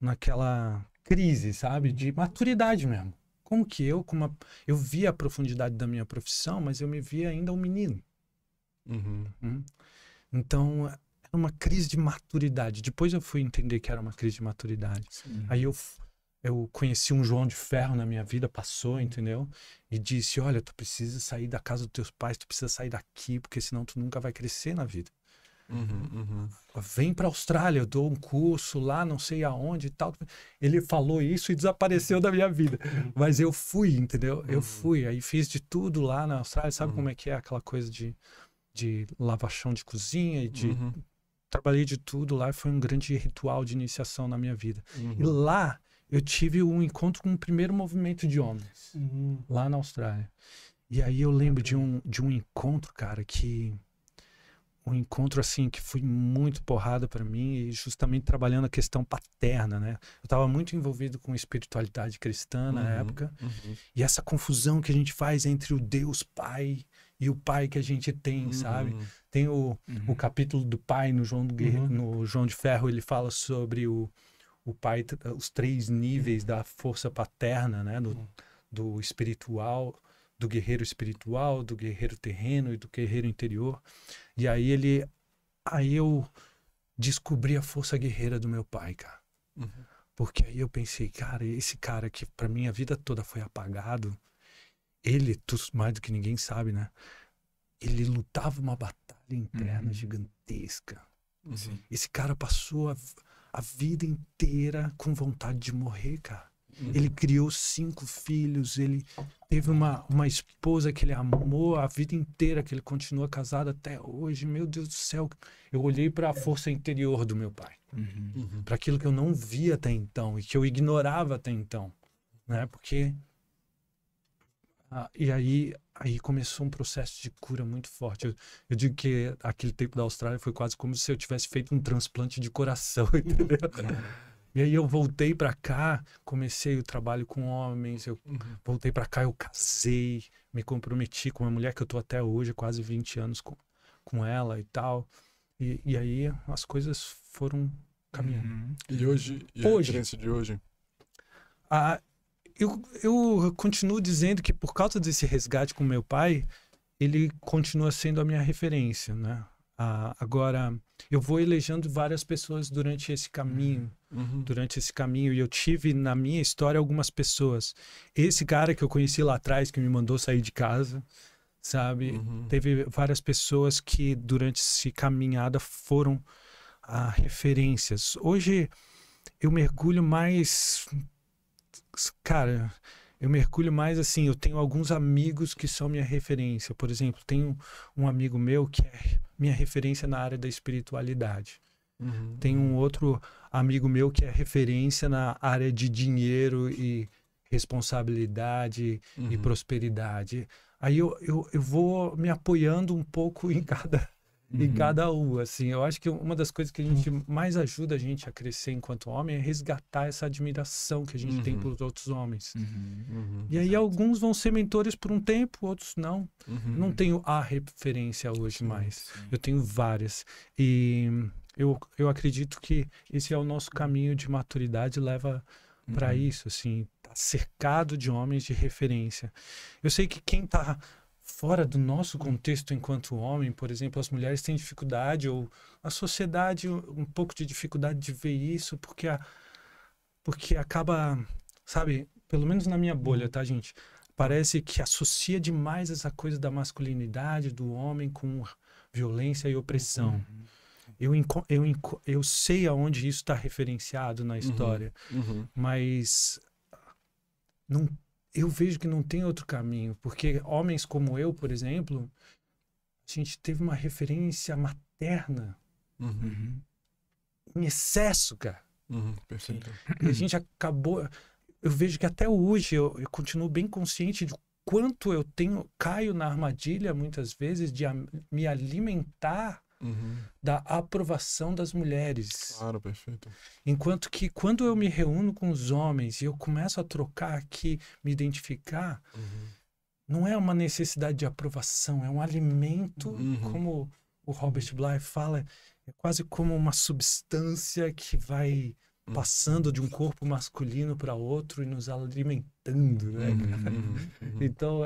naquela crise, sabe? De maturidade mesmo. Como que eu, com uma... eu via a profundidade da minha profissão, mas eu me via ainda um menino. Uhum. Hum? Então, era uma crise de maturidade. Depois eu fui entender que era uma crise de maturidade. Sim. Aí eu, eu conheci um João de Ferro na minha vida, passou, uhum. entendeu? E disse: Olha, tu precisa sair da casa dos teus pais, tu precisa sair daqui, porque senão tu nunca vai crescer na vida. Uhum, uhum. Vem para a Austrália, eu dou um curso lá, não sei aonde e tal. Ele falou isso e desapareceu da minha vida. Uhum. Mas eu fui, entendeu? Eu uhum. fui. Aí fiz de tudo lá na Austrália. Sabe como uhum. é que é aquela coisa de, de lavação de cozinha e de. Uhum. Trabalhei de tudo lá. Foi um grande ritual de iniciação na minha vida. E lá eu tive um encontro com o primeiro movimento de homens, lá na Austrália. E aí eu lembro de um, de um encontro, cara, que um encontro assim que foi muito porrada para mim e justamente trabalhando a questão paterna, né? Eu estava muito envolvido com espiritualidade cristã uhum, na época uhum. e essa confusão que a gente faz entre o Deus Pai e o Pai que a gente tem, uhum. sabe? Tem o, uhum. o capítulo do Pai no João, do uhum. no João de Ferro, ele fala sobre o, o Pai, os três níveis da força paterna, né? Do, uhum. do espiritual, do guerreiro espiritual, do guerreiro terreno e do guerreiro interior. E aí ele. Aí eu descobri a força guerreira do meu pai, cara. Uhum. Porque aí eu pensei, cara, esse cara que pra minha vida toda foi apagado, ele, tu, mais do que ninguém sabe, né? Ele lutava uma batalha interna uhum. gigantesca. Uhum. Esse cara passou a, a vida inteira com vontade de morrer, cara. Uhum. Ele criou cinco filhos, ele teve uma, uma esposa que ele amou a vida inteira, que ele continua casado até hoje. Meu Deus do céu, eu olhei para a força interior do meu pai, uhum. uhum. para aquilo que eu não via até então e que eu ignorava até então, né? Porque ah, e aí, aí começou um processo de cura muito forte. Eu, eu, digo que aquele tempo da Austrália foi quase como se eu tivesse feito um transplante de coração, *laughs* entendeu? Uhum. E aí eu voltei para cá, comecei o trabalho com homens, eu uhum. voltei para cá, eu casei, me comprometi com uma mulher que eu tô até hoje, quase 20 anos com, com ela e tal. E, e aí as coisas foram caminhando. Uhum. E hoje, e hoje, a diferença de hoje? A, ah, eu, eu continuo dizendo que por causa desse resgate com meu pai, ele continua sendo a minha referência, né? Ah, agora, eu vou elejando várias pessoas durante esse caminho. Uhum uhum. durante esse caminho. E eu tive na minha história algumas pessoas. Esse cara que eu conheci lá atrás, que me mandou sair de casa, sabe? Uhum. Teve várias pessoas que durante esse caminhada foram referências. Hoje eu mergulho mais. Cara, eu mergulho mais assim. Eu tenho alguns amigos que são minha referência. Por exemplo, tenho um amigo meu que é minha referência na área da espiritualidade. Uhum. Tem um outro amigo meu que é referência na área de dinheiro e responsabilidade uhum. e prosperidade. Aí eu, eu, eu vou me apoiando um pouco em cada uhum. em cada um, assim. Eu acho que uma das coisas que a gente mais ajuda a gente a crescer enquanto homem é resgatar essa admiração que a gente uhum. tem pelos outros homens. Uhum. Uhum. E aí Exato. alguns vão ser mentores por um tempo, outros não. Uhum. Não tenho a referência hoje sim, mais. Sim. Eu tenho várias. E eu, eu acredito que esse é o nosso caminho de maturidade, leva uhum. para isso, assim, tá cercado de homens de referência. Eu sei que quem tá fora do nosso contexto enquanto homem, por exemplo, as mulheres têm dificuldade ou a sociedade um pouco de dificuldade de ver isso, porque a, porque acaba, sabe, pelo menos na minha bolha, tá, gente? Parece que associa demais essa coisa da masculinidade do homem com violência e opressão. Uhum eu, eu, eu sei aonde isso está referenciado na uhum, história, uhum. mas não, eu vejo que não tem outro caminho, porque homens como eu, por exemplo, a gente teve uma referência materna uhum. em excesso, cara. Uhum, E a gente acabou. Eu vejo que até hoje eu, eu continuo bem consciente de quanto eu tenho, caio na armadilha muitas vezes de a, me alimentar uhum. da aprovação das mulheres. Claro, perfeito. Enquanto que quando eu me reúno com os homens e eu começo a trocar aqui, me identificar, uhum. não é uma necessidade de aprovação, é um alimento, uhum. como o Robert Bly fala, é quase como uma substância que vai uhum. passando de um corpo masculino para outro e nos alimentando, né? Uhum, uhum, então,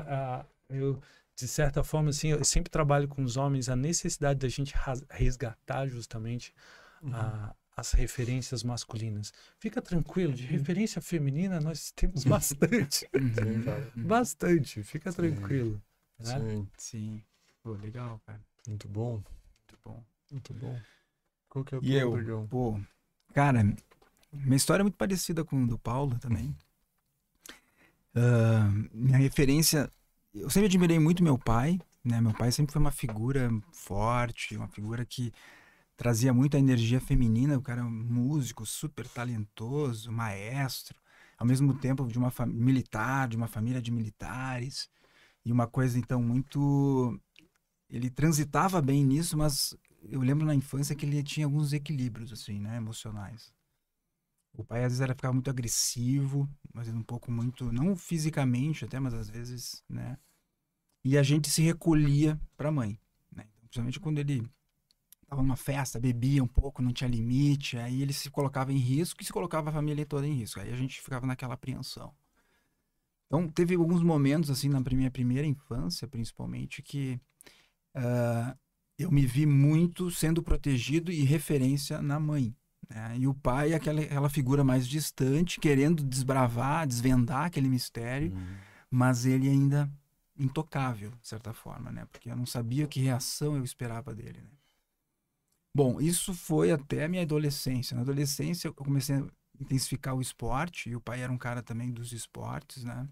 eu de certa forma, assim, eu sempre trabalho com os homens a necessidade da gente resgatar justamente uhum. a, as referências masculinas. Fica tranquilo, de uhum. referência feminina nós temos uhum. bastante. *laughs* Uhum. bastante, fica sim. tranquilo. Né? Sim, sim. Pô, legal, cara. Muito bom. Muito bom. Muito bom. Qual que é o e eu, Pô, cara, minha história é muito parecida com a do Paulo também. Uh, minha referência eu sempre admirei muito meu pai, né? Meu pai sempre foi uma figura forte, uma figura que trazia muita energia feminina. O cara é um músico super talentoso, maestro, ao mesmo tempo de uma militar, de uma família de militares e uma coisa então muito ele transitava bem nisso, mas eu lembro na infância que ele tinha alguns equilíbrios assim, né, emocionais. O pai às vezes era ficar muito agressivo, mas um pouco muito, não fisicamente até, mas às vezes, né? E a gente se recolhia para a mãe, né? Então, principalmente quando ele tava numa festa, bebia um pouco, não tinha limite, aí ele se colocava em risco e se colocava a família toda em risco. Aí a gente ficava naquela apreensão. Então, teve alguns momentos, assim, na minha primeira infância, principalmente, que uh, eu me vi muito sendo protegido e referência na mãe. Né? e o pai é aquela, aquela figura mais distante, querendo desbravar, desvendar aquele mistério, uhum. mas ele ainda intocável, de certa forma, né? Porque eu não sabia que reação eu esperava dele, né? Bom, isso foi até a minha adolescência. Na adolescência eu comecei a intensificar o esporte, e o pai era um cara também dos esportes, né?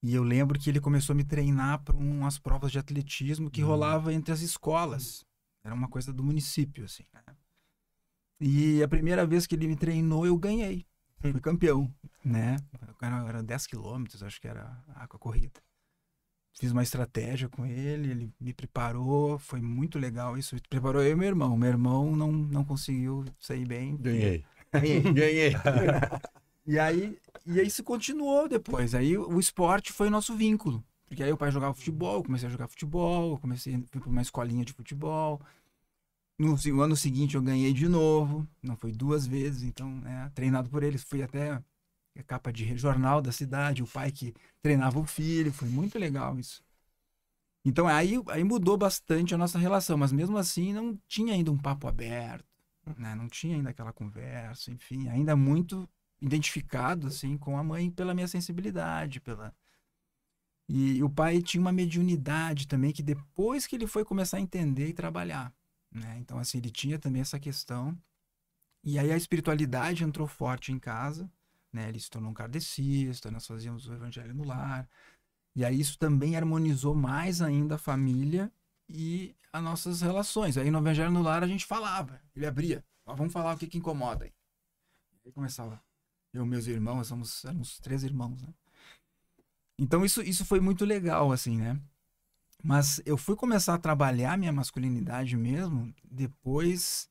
E eu lembro que ele começou a me treinar para umas provas de atletismo que uhum. rolava entre as escolas. Era uma coisa do município, assim, né? E a primeira vez que ele me treinou, eu ganhei. Hum. Fui campeão, né? Era, era 10 quilômetros, acho que era a, a corrida. Fiz uma estratégia com ele, ele me preparou, foi muito legal isso. Preparou eu e meu irmão. Meu irmão não, não conseguiu sair bem. Ganhei. *laughs* Ganhei. ganhei. e, aí, e aí se continuou depois. Aí o esporte foi o nosso vínculo. Porque aí o pai jogava futebol, comecei a jogar futebol, comecei a ir para uma escolinha de futebol. No, no ano seguinte eu ganhei de novo, não foi duas vezes, então, né, treinado por eles, fui até a capa de jornal da cidade, o pai que treinava o filho, foi muito legal isso. Então é, aí, aí mudou bastante a nossa relação, mas mesmo assim não tinha ainda um papo aberto, né? Não tinha ainda aquela conversa, enfim, ainda muito identificado assim com a mãe pela minha sensibilidade, pela e o pai tinha uma mediunidade também que depois que ele foi começar a entender e trabalhar, né? Então, assim, ele tinha também essa questão. E aí a espiritualidade entrou forte em casa, né? Ele se tornou um kardecista, nós fazíamos o evangelho no lar. E aí isso também harmonizou mais ainda a família e as nossas relações. Aí no evangelho no lar a gente falava, ele abria. vamos falar o que que incomoda aí. Aí começava, eu meus irmãos, somos, éramos três irmãos, né? Então isso, isso foi muito legal, assim, né? Mas eu fui começar a trabalhar minha masculinidade mesmo depois.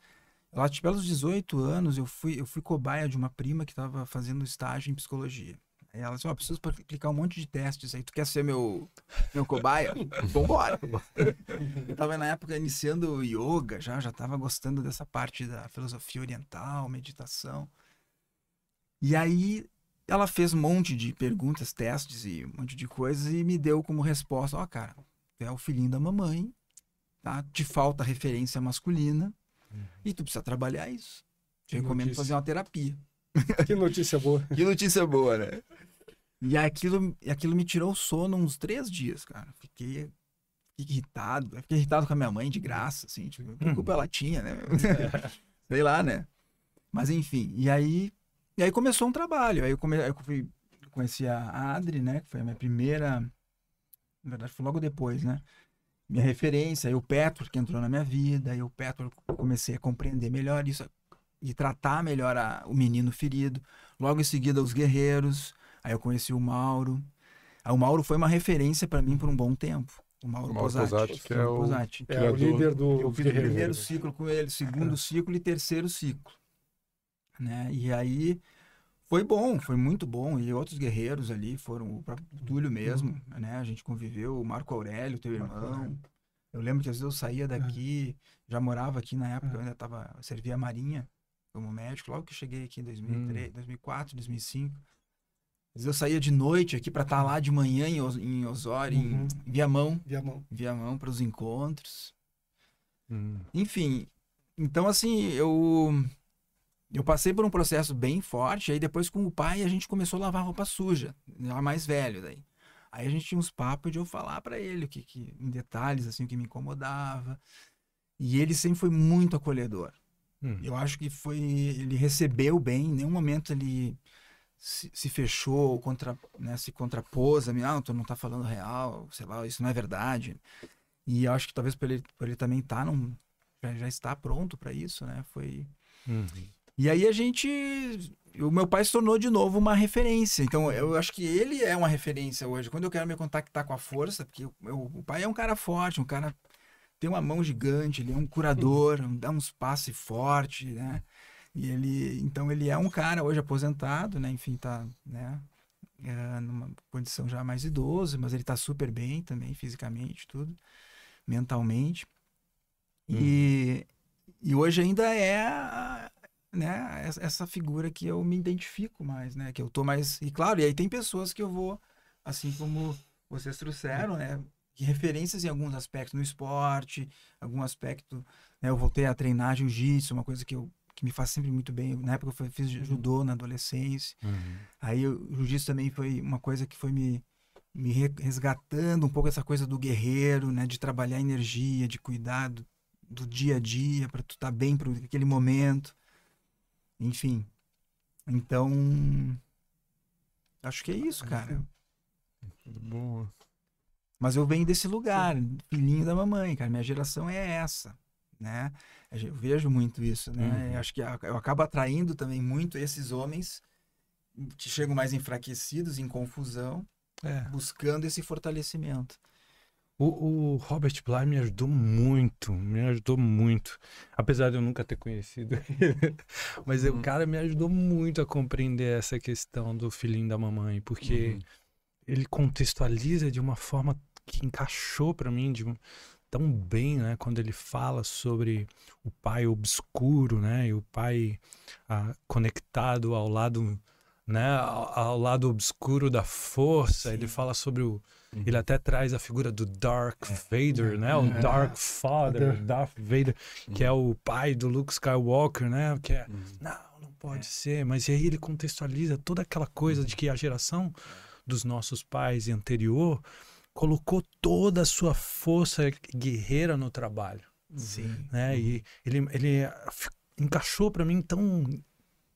Lá, tipo, pelos 18 anos, eu fui, eu fui cobaia de uma prima que estava fazendo estágio em psicologia. Aí ela disse, ó, oh, preciso aplicar um monte de testes aí. Tu quer ser meu, meu cobaia? *laughs* Vambora! eu tava na época iniciando yoga, já, já tava gostando dessa parte da filosofia oriental, meditação. E aí ela fez um monte de perguntas, testes e um monte de coisas e me deu como resposta, ó, oh, cara, é o filhinho da mamãe, tá? Te falta referência masculina uhum. e tu precisa trabalhar isso. Te que recomendo notícia. fazer uma terapia. Que notícia boa. *laughs* que notícia boa, né? E aquilo, aquilo me tirou o sono uns três dias, cara. Fiquei, fiquei irritado. Né? Fiquei irritado com a minha mãe, de graça, assim. Tipo, uhum. que culpa ela tinha, né? *laughs* *laughs* Sei lá, né? Mas enfim, e aí, e aí começou um trabalho. Aí eu, come, eu fui, conheci a Adri, né? Que foi a minha primeira na verdade foi logo depois, né? Minha referência, aí o Petro que entrou na minha vida, aí o Petro comecei a compreender melhor isso e tratar melhor a, o menino ferido. Logo em seguida, os guerreiros, aí eu conheci o Mauro. Aí o Mauro foi uma referência para mim por um bom tempo. O Mauro, o Mauro Posati, Posati, que é o, Posati. é o líder do Eu fiz o primeiro ciclo com ele, segundo é. ciclo e terceiro ciclo. Né? E aí foi bom, foi muito bom. E outros guerreiros ali foram o próprio Túlio uhum. mesmo, uhum. né? A gente conviveu, o Marco Aurélio, teu irmão. Eu lembro que às vezes eu saía é. daqui, uhum. já morava aqui na época, uhum. eu é. ainda tava, servia a Marinha como médico, logo que cheguei aqui em 2003, 2004, 2005. Às vezes eu saía de noite aqui para estar tá lá de manhã em, em Osório, em uhum. Viamão. Viamão. Viamão para os encontros. Hum. Enfim, então assim, eu eu passei por um processo bem forte, aí depois com o pai a gente começou a lavar roupa suja, já mais velho daí. Aí a gente tinha uns papos de eu falar para ele o que, que, em detalhes assim o que me incomodava. E ele sempre foi muito acolhedor. Hum. Eu acho que foi ele recebeu bem, em nenhum momento ele se, se fechou, contra, né, se contrapôs a mim, ah, tu não tá falando real, sei lá, isso não é verdade. E eu acho que talvez por ele, por ele também tá num, já, já está pronto para isso, né? Foi uhum. E aí a gente. O meu pai se tornou de novo uma referência. Então, eu acho que ele é uma referência hoje. Quando eu quero me contactar com a força, porque eu, o pai é um cara forte, um cara tem uma mão gigante, ele é um curador, uhum. dá uns passos fortes, né? E ele, então ele é um cara hoje aposentado, né? Enfim, tá, né? É numa condição já mais idoso, mas ele tá super bem também, fisicamente, tudo, mentalmente. E, hum. e hoje ainda é né, essa figura que eu me identifico mais, né? Que eu tô mais. E claro, e aí tem pessoas que eu vou, assim como vocês trouxeram, né? Referências em alguns aspectos no esporte, algum aspecto. Né, eu voltei a treinar jiu-jitsu, uma coisa que eu que me faz sempre muito bem. Na época eu fiz uhum. judô na adolescência. Uhum. Aí o jiu-jitsu também foi uma coisa que foi me, me resgatando um pouco essa coisa do guerreiro, né? De trabalhar energia, de cuidar do, do dia a dia, para tu estar tá bem para aquele momento. Enfim. Então. Acho que é isso, cara. Tudo bom. Mas eu venho desse lugar, filhinho da mamãe, cara. Minha geração é essa, né? Eu vejo muito isso, né? Uhum. Acho que eu acabo atraindo também muito esses homens que chegam mais enfraquecidos, em confusão, é. buscando esse fortalecimento. O, o, Robert Bly me ajudou muito, me ajudou muito. Apesar de eu nunca ter conhecido *laughs* ele, mas uhum. o cara me ajudou muito a compreender essa questão do filhinho da mamãe, porque uhum. ele contextualiza de uma forma que encaixou para mim de, tão bem, né? Quando ele fala sobre o pai obscuro, né? E o pai ah, conectado ao lado, né? Ao, ao, lado obscuro da força. Sim. Ele fala sobre o Uhum. Ele até traz a figura do Dark é. Vader, né? O uhum. Dark Father, uhum. Darth Vader, que é o pai do Luke Skywalker, né? Que é, uhum. não, não pode ser. Mas aí ele contextualiza toda aquela coisa de que a geração dos nossos pais anterior colocou toda a sua força guerreira no trabalho. Sim. Né? E ele, ele encaixou para mim tão,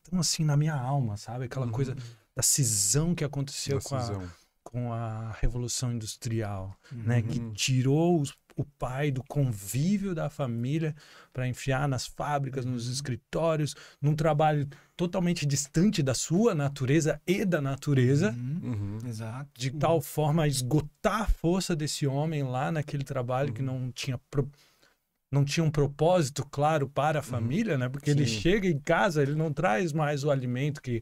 tão assim na minha alma, sabe? Aquela uhum. coisa da cisão que aconteceu da com, cisão. a, com a Revolução Industrial, uhum. né? Que uhum. tirou os, o pai do convívio da família para enfiar nas fábricas, nos uhum. escritórios, num trabalho totalmente distante da sua natureza e da natureza. Uhum. Uhum. De tal forma a esgotar a força desse homem lá naquele trabalho que uhum. não tinha... Pro não tinha um propósito claro para a família, né? Porque Sim. ele chega em casa, ele não traz mais o alimento que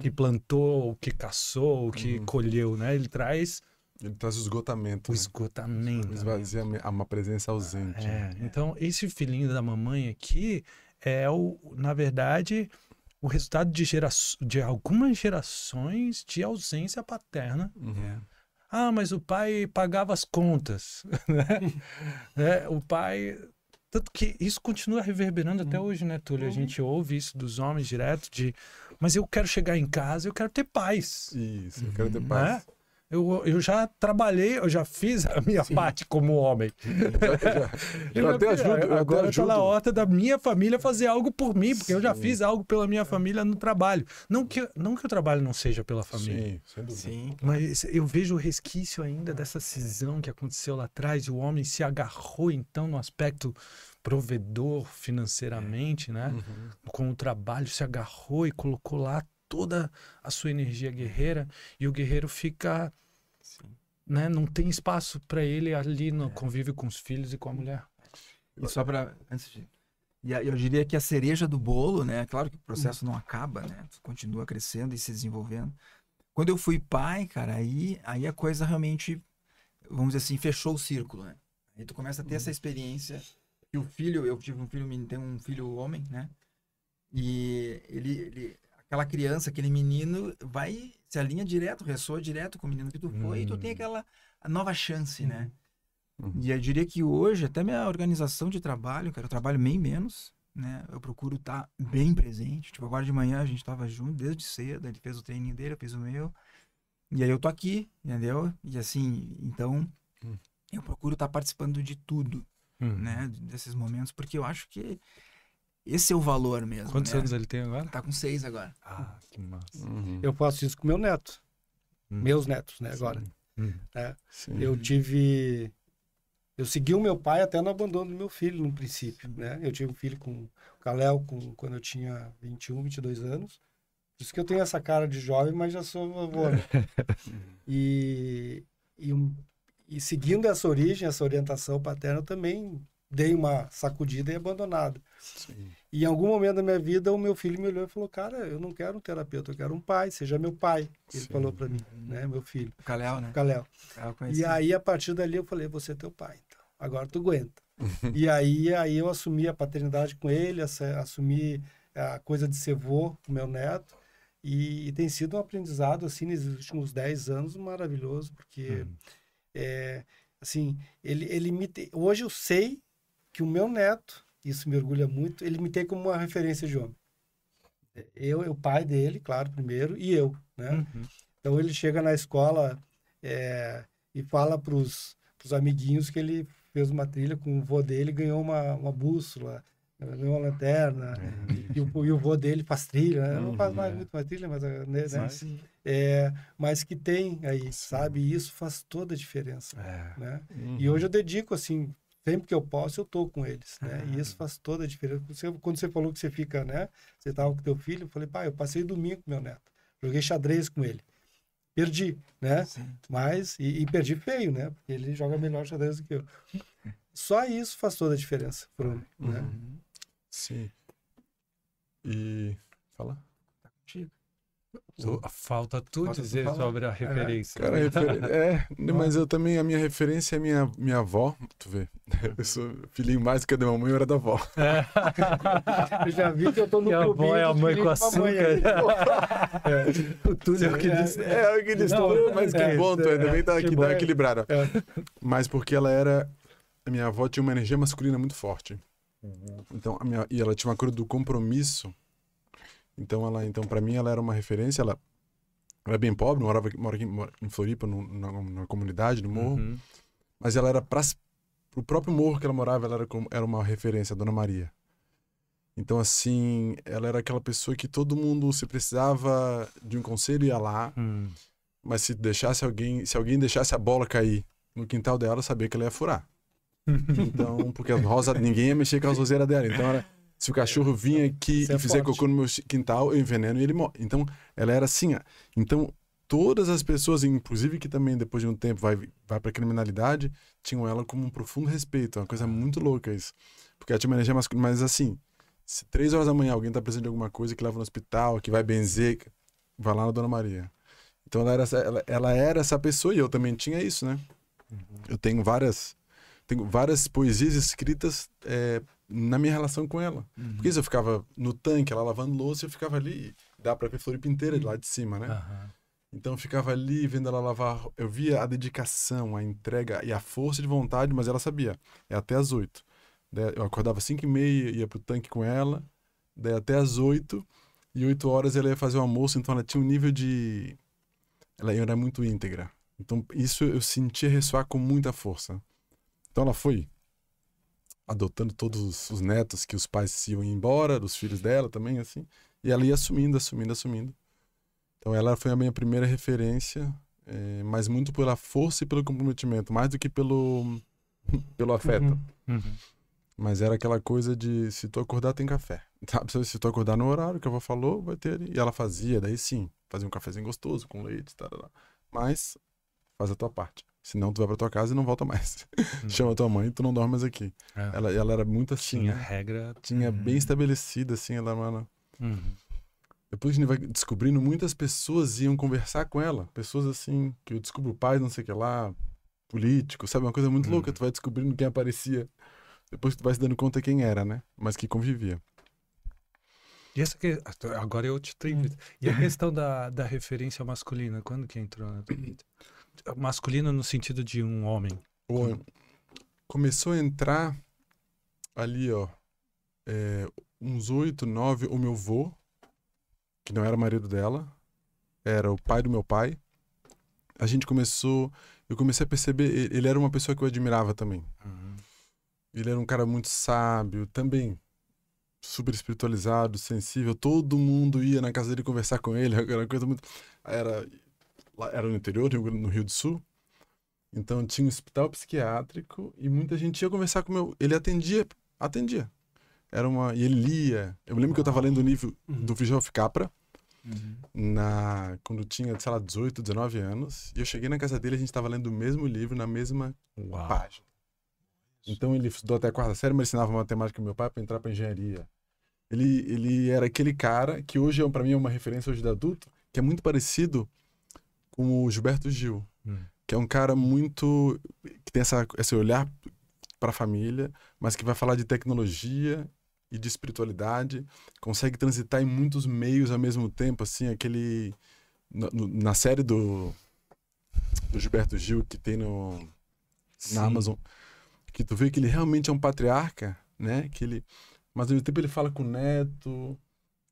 que plantou, o que caçou, o que uhum. colheu, né? Ele traz ele traz o esgotamento. O né? esgotamento. Né? Esvazia a uma presença ausente. É, né? Então, esse filhinho da mamãe aqui é, o, na verdade, o resultado de, gera... de algumas gerações de ausência paterna. Uhum. É. Ah, mas o pai pagava as contas. *laughs* Né? *laughs* é, o pai tanto que isso continua reverberando até uhum. hoje, né, Túlio? A uhum. gente ouve isso dos homens direto de... Mas eu quero chegar em casa, eu quero ter paz. Isso, eu uhum. quero ter paz. Né? Eu, eu já trabalhei, eu já fiz a minha Sim. parte como homem. Eu, já, já, *laughs* até ajudo. Eu, agora tá ajudo. pela horta da minha família fazer algo por mim, porque Sim. eu já fiz algo pela minha família no trabalho. Não que, não que o trabalho não seja pela família. Sim, sem dúvida. Sim. Mas eu vejo o resquício ainda dessa cisão que aconteceu lá atrás. O homem se agarrou, então, no aspecto provedor financeiramente, né? Uhum. Com o trabalho, se agarrou e colocou lá toda a sua energia guerreira e o guerreiro fica. Sim. Né, não tem espaço para ele ali no é. convívio com os filhos e com a mulher. E só para. Antes de. E eu diria que a cereja do bolo, né? Claro que o processo não acaba, né? Continua crescendo e se desenvolvendo. Quando eu fui pai, cara, aí, aí a coisa realmente, vamos dizer assim, fechou o círculo, né? Aí tu começa a ter uhum. essa experiência que o filho, eu tive um filho, tenho um filho homem, né? E ele, ele aquela criança, aquele menino vai se alinha direto, ressoa direto com o menino que tu foi hum. e tu tem hum. aquela nova chance, né? Uhum. E eu diria que hoje, até minha organização de trabalho, cara, eu trabalho bem menos, né? Eu procuro estar tá bem presente. Tipo, agora de manhã a gente estava junto desde cedo, ele fez o treininho dele, eu fiz o meu. E aí eu tô aqui, entendeu? E assim, então hum. eu procuro estar tá participando de tudo, hum. né? Desses momentos, porque eu acho que esse é o valor mesmo. Quantos né? anos ele tem agora? Tá com seis agora. Ah, que massa. Uhum. Eu faço isso com meu neto. Uhum. Meus netos, né, agora. Uhum. É, eu tive. Eu segui o meu pai até no abandono do meu filho, no princípio, né? Eu tive um filho com o Kalel com, quando eu tinha 21, 22 anos. Por isso que eu tenho essa cara de jovem, mas já sou avô. né? *laughs* e, e, e seguindo essa origem, essa orientação paterna, eu também dei uma sacudida e abandonado. Sim. E em algum momento da minha vida, o meu filho me olhou e falou: Cara, eu não quero um terapeuta, eu quero um pai, seja meu pai. Ele Sim. falou para mim, né, meu filho. O Caléu, né? O é, E aí, a partir dali, eu falei: Você é teu pai, então. Agora tu aguenta. *laughs* e aí, aí eu assumi a paternidade com ele, assumi a coisa de ser vô com meu neto. E, e, tem sido um aprendizado, assim, nos últimos 10 anos, maravilhoso, porque, hum. é, assim, ele, ele me. Te... Hoje eu sei que o meu neto, isso me orgulha muito, ele me tem como uma referência de homem. Eu, o pai dele, claro, primeiro, e eu, né? Uhum. Então ele chega na escola é, e fala pros amiguinhos que ele fez uma trilha com o vô dele, ganhou uma, uma bússola, ganhou uma lanterna, uhum. e, o, e o vô dele faz trilha, né? Não faz mais uhum. muito mais trilha, mas... Ah, né, né? mas, É, mas que tem aí, sabe? E isso faz toda a diferença, é. né? Uhum. E hoje eu dedico, assim, sempre que eu posso, eu tô com eles, né? Ah. E isso ah. faz toda a diferença. Você, quando você falou que você fica, né? Você tava com teu filho, eu falei, pai, eu passei domingo com meu neto. Joguei xadrez com ele. Perdi, né? Sim. Mas, e, e, perdi feio, né? Porque ele joga melhor xadrez do que eu. Só isso faz toda a diferença Bruno né? Uhum. Sim. E... Fala. Tu, falta tu falta dizer tu sobre a é, referência. É, cara, a refer... é *laughs* mas eu também, a minha referência é minha, minha avó, tu vê. Uhum. Eu sou filhinho mais que a da mamãe, eu era da avó. É. *laughs* eu já vi que eu tô no clubinho. Minha avó é a mãe com açúcar. *laughs* é. O Túlio é o que disse. É, o que disse. mas é, que é, bom, tu ainda bem tá aqui, tá equilibrado. Mas porque ela era... A minha avó tinha uma energia masculina muito forte. Uhum. Então, minha... e ela tinha uma cor do compromisso então ela, então para mim ela era uma referência, ela era é bem pobre, morava mora aqui em Floripa, no, na, na, comunidade, no morro. Uhum. Mas ela era para o próprio morro que ela morava, ela era, era uma referência, a Dona Maria. Então, assim, ela era aquela pessoa que todo mundo, se precisava de um conselho, ia lá. Hum. Mas se deixasse alguém, se alguém deixasse a bola cair no quintal dela, sabia que ela ia furar. *laughs* então, porque a rosa ninguém ia mexer com as roseiras dela. Então, era se o cachorro é vinha aqui Você e é fizer cocô no meu quintal, eu enveneno e ele morre. Então, ela era assim. Então, todas as pessoas, inclusive que também depois de um tempo vai, vai pra criminalidade, tinham ela como um profundo respeito. É uma coisa muito louca isso. Porque ela tinha uma energia masculina. Mas assim, se três horas da manhã alguém tá precisando de alguma coisa, que leva no hospital, que vai benzer, vai lá na Dona Maria. Então ela era, essa, ela, ela era essa pessoa e eu também tinha isso, né? Uhum. Eu tenho várias tenho várias poesias escritas é, na minha relação com ela. Uhum. Porque se eu ficava no tanque, ela lavando louça, eu ficava ali, dá para ver Floripa inteira de lá de cima, né? Uhum. Então eu ficava ali vendo ela lavar, eu via a dedicação, a entrega e a força de vontade, mas ela sabia, é até as oito. Eu acordava cinco e meia, ia pro tanque com ela, daí até às oito, e oito horas ela ia fazer o almoço, então ela tinha um nível de... Ela era muito íntegra. Então isso eu sentia ressoar com muita força. Então ela foi, adotando todos os netos que os pais iam embora, dos filhos dela também, assim. E ela ia assumindo, assumindo, assumindo. Então ela foi a minha primeira referência, é, mas muito pela força e pelo comprometimento, mais do que pelo, *laughs* pelo afeto. Uhum. Uhum. Mas era aquela coisa de se tu acordar, tem café. *laughs* Sabe? Se tu acordar no horário que a avó falou, vai ter ali. E ela fazia, daí sim, fazia um cafezinho gostoso com leite, tal, tal, Mas faz a tua parte. Senão tu vai pra tua casa e não volta mais. Uhum. *laughs* Chama tua mãe e tu não dorme mais aqui. É. Ela, ela era muito assim. Tinha né? regra. Tinha uhum. bem estabelecida, assim, ela, mano. Uhum. Depois a gente vai descobrindo, muitas pessoas iam conversar com ela. Pessoas assim, que eu descubro pais, não sei o que lá, político, sabe? Uma coisa muito uhum. louca. Tu vai descobrindo quem aparecia. Depois tu vai se dando conta quem era, né? Mas que convivia. E essa que agora eu te treino. Hum. E a *laughs* questão da, da referência masculina, quando que entrou na tua vida? masculino no sentido de um homem. Bom, começou a entrar ali, ó, é, uns oito, nove, o meu vô, que não era marido dela, era o pai do meu pai. A gente começou, eu comecei a perceber, ele era uma pessoa que eu admirava também. Uhum. Ele era um cara muito sábio, também super espiritualizado, sensível. Todo mundo ia na casa dele conversar com ele, *laughs* era coisa muito, era era no interior, no Rio do Sul. Então tinha um hospital psiquiátrico e muita gente ia conversar com meu. Ele atendia, atendia. Era uma. E ele lia. Eu me lembro que eu estava lendo o livro uhum. do Vigil Capra. Uhum. Na, quando tinha, sei lá, 18, 19 anos. E eu cheguei na casa dele, a gente estava lendo o mesmo livro na mesma Uau. página. Então ele estudou até a quarta série, mas ensinava matemática meu pai para entrar para engenharia. Ele, ele era aquele cara que hoje, é, para mim, é uma referência hoje de adulto, que é muito parecido como o Gilberto Gil, hum. que é um cara muito. que tem essa, esse olhar para a família, mas que vai falar de tecnologia e de espiritualidade, consegue transitar em muitos meios ao mesmo tempo, assim, aquele. Na, na série do, do Gilberto Gil que tem no, na Amazon, que tu vê que ele realmente é um patriarca, né? Que ele, mas ao mesmo tempo ele fala com o neto,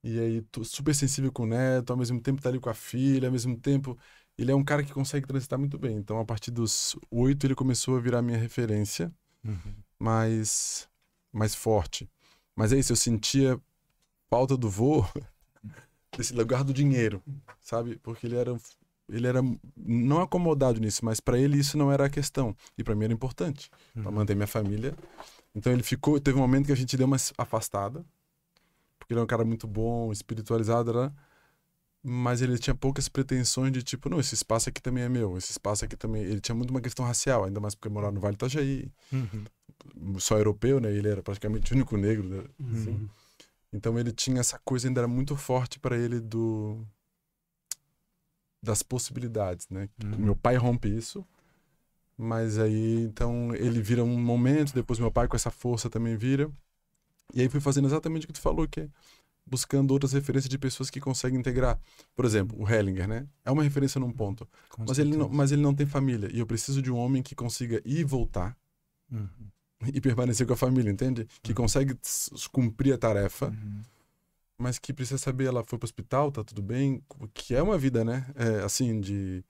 e aí super sensível com o neto, ao mesmo tempo tá ali com a filha, ao mesmo tempo ele é um cara que consegue transitar muito bem. Então, a partir dos oito, ele começou a virar minha referência, uhum. mais, mais forte. Mas é isso, eu sentia falta do voo *laughs* desse lugar do dinheiro, sabe? Porque ele era, ele era não acomodado nisso, mas para ele isso não era a questão. E para mim era importante, uhum. para manter minha família. Então, ele ficou. Teve um momento que a gente deu uma afastada, porque ele é um cara muito bom, espiritualizado, né? mas ele tinha poucas pretensões de tipo, não, esse espaço aqui também é meu, esse espaço aqui também. Ele tinha muito uma questão racial, ainda mais porque morava no Vale do Itajaí, uhum. só europeu, né? Ele era praticamente o único negro. Né? Uhum. Assim. Então ele tinha essa coisa, ainda era muito forte para ele do. das possibilidades, né? Uhum. Meu pai rompe isso. Mas aí, então, ele vira um momento, depois meu pai com essa força também vira. E aí fui fazendo exatamente o que tu falou, que é buscando outras referências de pessoas que conseguem integrar. Por exemplo, o Hellinger, né? É uma referência num ponto. mas ele, não, mas ele não tem família. E eu preciso de um homem que consiga ir e voltar uhum. e permanecer com a família, entende? Que uhum. consegue cumprir a tarefa. Uhum. Mas que precisa saber, ela foi pro hospital, tá tudo bem? Que é uma vida, né? É, assim, de.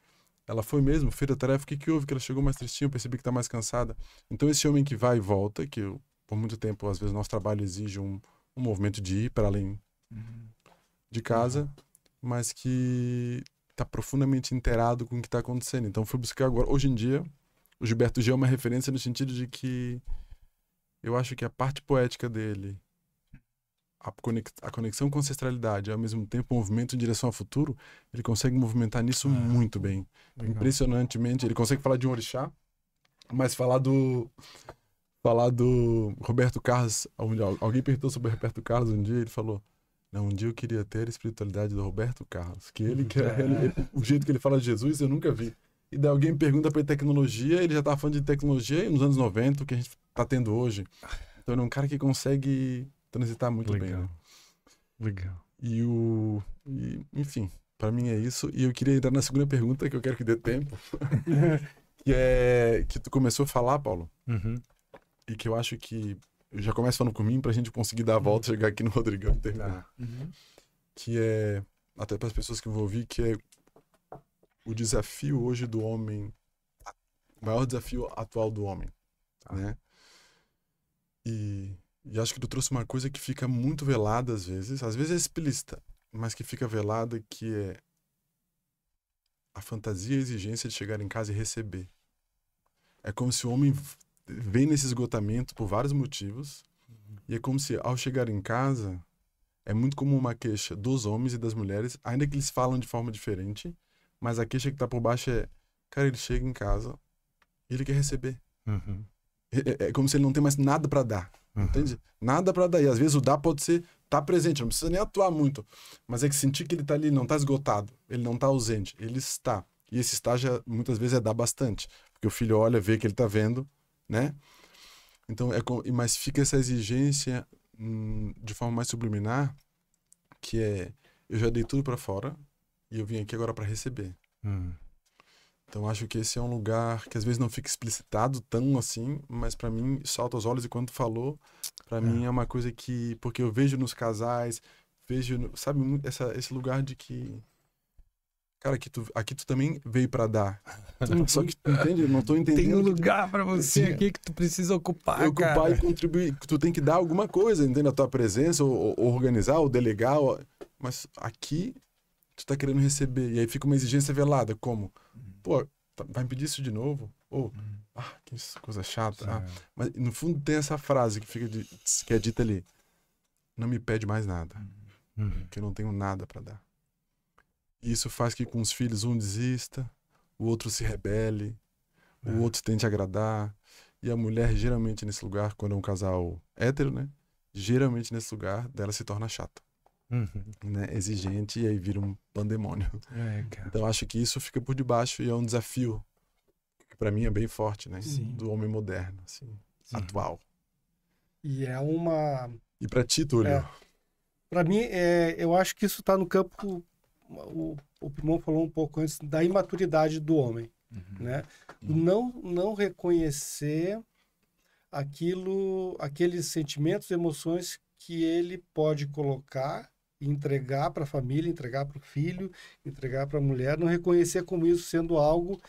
Ela foi mesmo, feita a tarefa, o que, que houve? Que ela chegou mais tristinha, eu percebi que tá mais cansada. Então, esse homem que vai e volta, que eu, por muito tempo, às vezes, nosso trabalho exige um, um movimento de ir para além de casa, mas que tá profundamente inteirado com o que tá acontecendo. Então fui buscar agora. Hoje em dia, o Gilberto Gil é uma referência no sentido de que eu acho que a parte poética dele, a, conex, a conexão com a ancestralidade e ao mesmo tempo o movimento em direção ao futuro, ele consegue movimentar nisso é. muito bem. Legal. Impressionantemente. Ele consegue falar de um orixá, mas falar do. Falar do Roberto Carlos. Alguém perguntou sobre o Roberto Carlos um dia, ele falou. Um dia eu queria ter a espiritualidade do Roberto Carlos, que ele, *laughs* que é, ele, o jeito que ele fala de Jesus eu nunca vi. E daí alguém pergunta para ele tecnologia, ele já tá falando de tecnologia nos anos 90, que a gente tá tendo hoje. Então ele é um cara que consegue transitar muito Legal. bem. Né? Legal. E o. E, enfim, para mim é isso. E eu queria entrar na segunda pergunta, que eu quero que dê tempo. *laughs* que é. Que tu começou a falar, Paulo. Uhum. E que eu acho que eu já começo falando comigo mim pra gente conseguir dar a volta, uhum. chegar aqui no Rodrigão e terminar. Ah, uhum. Que é, até para as pessoas que vão ouvir, que é o desafio hoje do homem, o maior desafio atual do homem, tá. né? E, e acho que tu trouxe uma coisa que fica muito velada às vezes, às vezes é explícita, mas que fica velada, que é a fantasia e a exigência de chegar em casa e receber. É como se o homem vem nesse esgotamento por vários motivos. E é como se, ao chegar em casa, é muito como uma queixa dos homens e das mulheres, ainda que eles falam de forma diferente, mas a queixa que está por baixo é, cara, ele chega em casa, ele quer receber. Uhum. É, é, é, como se ele não tem mais nada para dar, uhum. entende? Nada para dar. E às vezes o dar pode ser tá presente, não precisa nem atuar muito, mas é que sentir que ele tá ali, não tá esgotado, ele não tá ausente, ele está. E esse estágio muitas vezes é dar bastante, porque o filho olha, vê que ele tá vendo, né? Então é com, mas fica essa exigência hum, de forma mais subliminar, que é eu já dei tudo para fora e eu vim aqui agora para receber. Hum. Então acho que esse é um lugar que às vezes não fica explicitado tão assim, mas para mim salta aos olhos e quando falou, para é. mim é uma coisa que porque eu vejo nos casais, vejo, sabe, essa, esse lugar de que Cara, aqui tu, aqui tu também veio para dar. Uhum. Só que, entende? Não tô entendendo. Tem um lugar para você aqui que tu precisa ocupar, Ocupar cara. e contribuir. Tu tem que dar alguma coisa, entende? A tua presença, ou, ou organizar, ou delegar. Ou... Mas aqui, tu tá querendo receber. E aí fica uma exigência velada, como... Uhum. Pô, tá, vai me pedir isso de novo? Ou... Uhum. Ah, que coisa chata. Ah. Mas no fundo tem essa frase que fica de, que é dita ali. Não me pede mais nada. Uhum. Que eu não tenho nada para dar. Isso faz que com os filhos um desista, o outro se rebele, é. o outro tente agradar. E a mulher, geralmente nesse lugar, quando é um casal hétero, né? Geralmente nesse lugar dela se torna chata. Uhum. Né, exigente e aí vira um pandemônio. É, então acho que isso fica por debaixo e é um desafio que para mim é bem forte, né? Sim. Do homem moderno, assim, Sim. atual. E é uma. E para ti, Túlio? É, para mim, é, eu acho que isso está no campo o, o Pimon falou um pouco antes da imaturidade do homem, uhum. né? Uhum. Não não reconhecer aquilo, aqueles sentimentos, emoções que ele pode colocar entregar para a família, entregar para o filho, entregar para a mulher, não reconhecer como isso sendo algo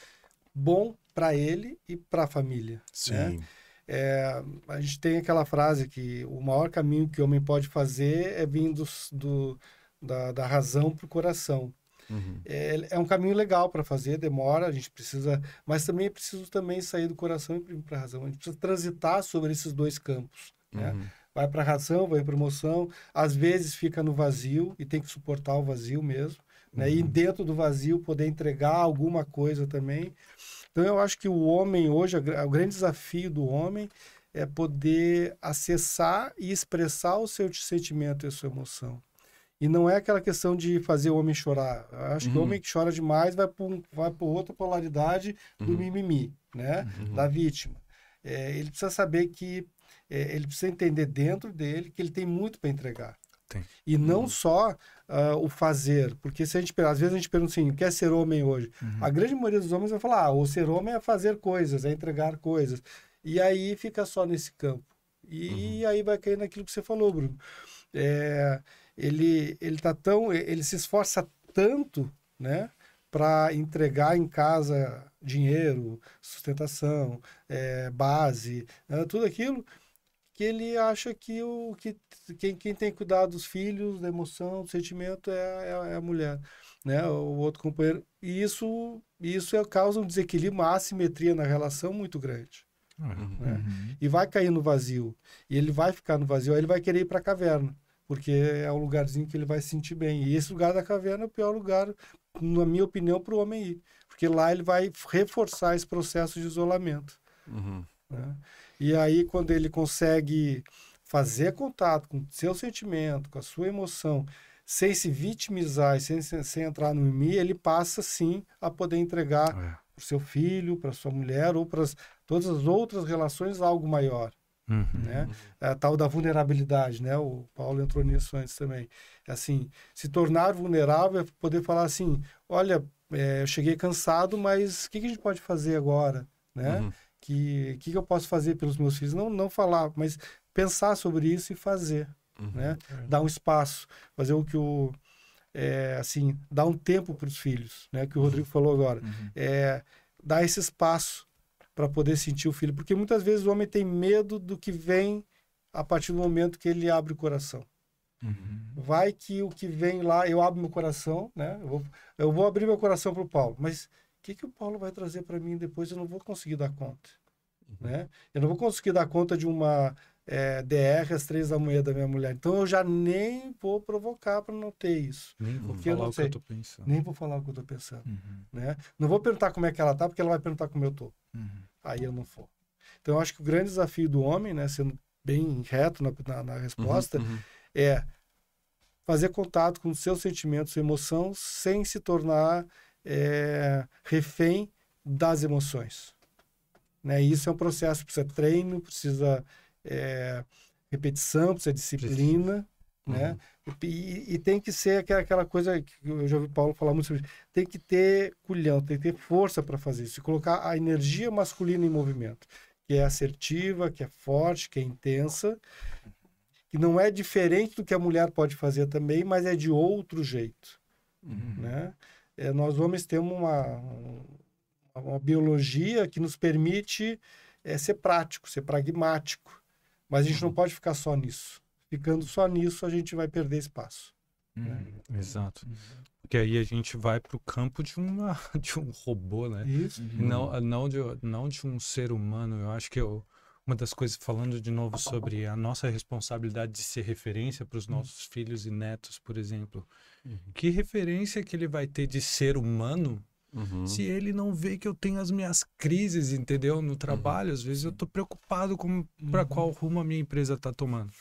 bom para ele e para a família. Sim. Né? É, a gente tem aquela frase que o maior caminho que o homem pode fazer é vir do, do da, da razão para o coração. Uhum. É, é, um caminho legal para fazer, demora, a gente precisa, mas também é preciso também sair do coração e para a razão. A gente precisa transitar sobre esses dois campos. Né? Uhum. Né? Vai para a razão, vai para a emoção, às vezes fica no vazio e tem que suportar o vazio mesmo. Né? Uhum. E dentro do vazio poder entregar alguma coisa também. Então eu acho que o homem hoje, o grande desafio do homem é poder acessar e expressar o seu sentimento e a sua emoção. E não é aquela questão de fazer o homem chorar. Eu acho uhum. que o uhum. homem que chora demais vai para um, vai outra polaridade do uhum. mimimi, né? Uhum. Da vítima. É, ele precisa saber que é, ele precisa entender dentro dele que ele tem muito para entregar. Tem. E não uhum. só uh, o fazer, porque se a gente às vezes a gente pergunta assim, o que é ser homem hoje? Uhum. A grande maioria dos homens vai falar, ah, o ser homem é fazer coisas, é entregar coisas. E aí fica só nesse campo. E aí vai cair naquilo que você falou, Bruno. É, ele ele tá tão ele se esforça tanto, né, para entregar em casa dinheiro, sustentação, é, base, né, tudo aquilo que ele acha que o que quem, quem tem cuidado dos filhos, da emoção, do sentimento é, é, é a mulher, né, o outro companheiro. E isso isso é, causa um desequilíbrio, uma assimetria na relação muito grande. Uhum. Né? Uhum. E vai cair no vazio. E ele vai ficar no vazio, aí ele vai querer ir para a caverna porque é um lugarzinho que ele vai se sentir bem. E esse lugar da caverna é o pior lugar, na minha opinião, para o homem ir, porque lá ele vai reforçar esse processo de isolamento. Uhum. Né? E aí, quando ele consegue fazer contato com seu sentimento, com a sua emoção, sem se vitimizar e sem, sem entrar no mimimi, ele passa sim a poder entregar é. para o seu filho, para sua mulher ou para todas as outras relações algo maior. Uhum. Né? A tal da vulnerabilidade, né? O Paulo entrou nisso antes também. Assim, se tornar vulnerável é poder falar assim, olha, é, eu cheguei cansado, mas o que, que, a gente pode fazer agora, né? Uhum. Que, que, que eu posso fazer pelos meus filhos? Não, não falar, mas pensar sobre isso e fazer, uhum. né? É. Dar um espaço, fazer o que o... É, assim, dar um tempo para os filhos, né? Que o Rodrigo falou agora. É, dar esse espaço, para poder sentir o filho, porque muitas vezes o homem tem medo do que vem a partir do momento que ele abre o coração. Uhum. Vai que o que vem lá, eu abro meu coração, né? Eu vou, eu vou abrir meu coração para o Paulo, mas o que, que o Paulo vai trazer para mim depois? Eu não vou conseguir dar conta, uhum. né? Eu não vou conseguir dar conta de uma é, DR às três da manhã da minha mulher. Então eu já nem vou provocar para não ter isso. Nem vou falar eu não sei. o que eu tô pensando. Nem vou falar o que eu tô pensando, uhum. né? Não vou perguntar como é que ela tá, porque ela vai perguntar como eu tô. Uhum aí eu não vou. Então eu acho que o grande desafio do homem, né, sendo bem reto na, na, na resposta, uhum, uhum. é fazer contato com seus sentimentos e emoção sem se tornar é, refém das emoções. Né? E isso é um processo, precisa treino, precisa é, repetição, precisa disciplina né? Uhum. E, e, tem que ser aquela, aquela coisa que eu já ouvi o Paulo falar muito sobre Tem que ter culhão, tem que ter força para fazer isso. E colocar a energia masculina em movimento, que é assertiva, que é forte, que é intensa, que não é diferente do que a mulher pode fazer também, mas é de outro jeito, uhum. né? É, nós homens temos uma, uma biologia que nos permite é, ser prático, ser pragmático, mas a gente uhum. não pode ficar só nisso ficando só nisso, a gente vai perder espaço. Hum, né? Exato. Uhum. Porque aí a gente vai para o campo de, uma, *laughs* de um robô, né? Isso. Uhum. Não, não, de, não de um ser humano. Eu acho que eu, uma das coisas, falando de novo sobre a nossa responsabilidade de ser referência para os uhum. nossos uhum. filhos e netos, por exemplo. Uhum. Que referência que ele vai ter de ser humano Uhum. Se ele não vê que eu tenho as minhas crises, entendeu? No trabalho, uhum. às vezes eu tô preocupado com para uhum. qual rumo a minha empresa tá tomando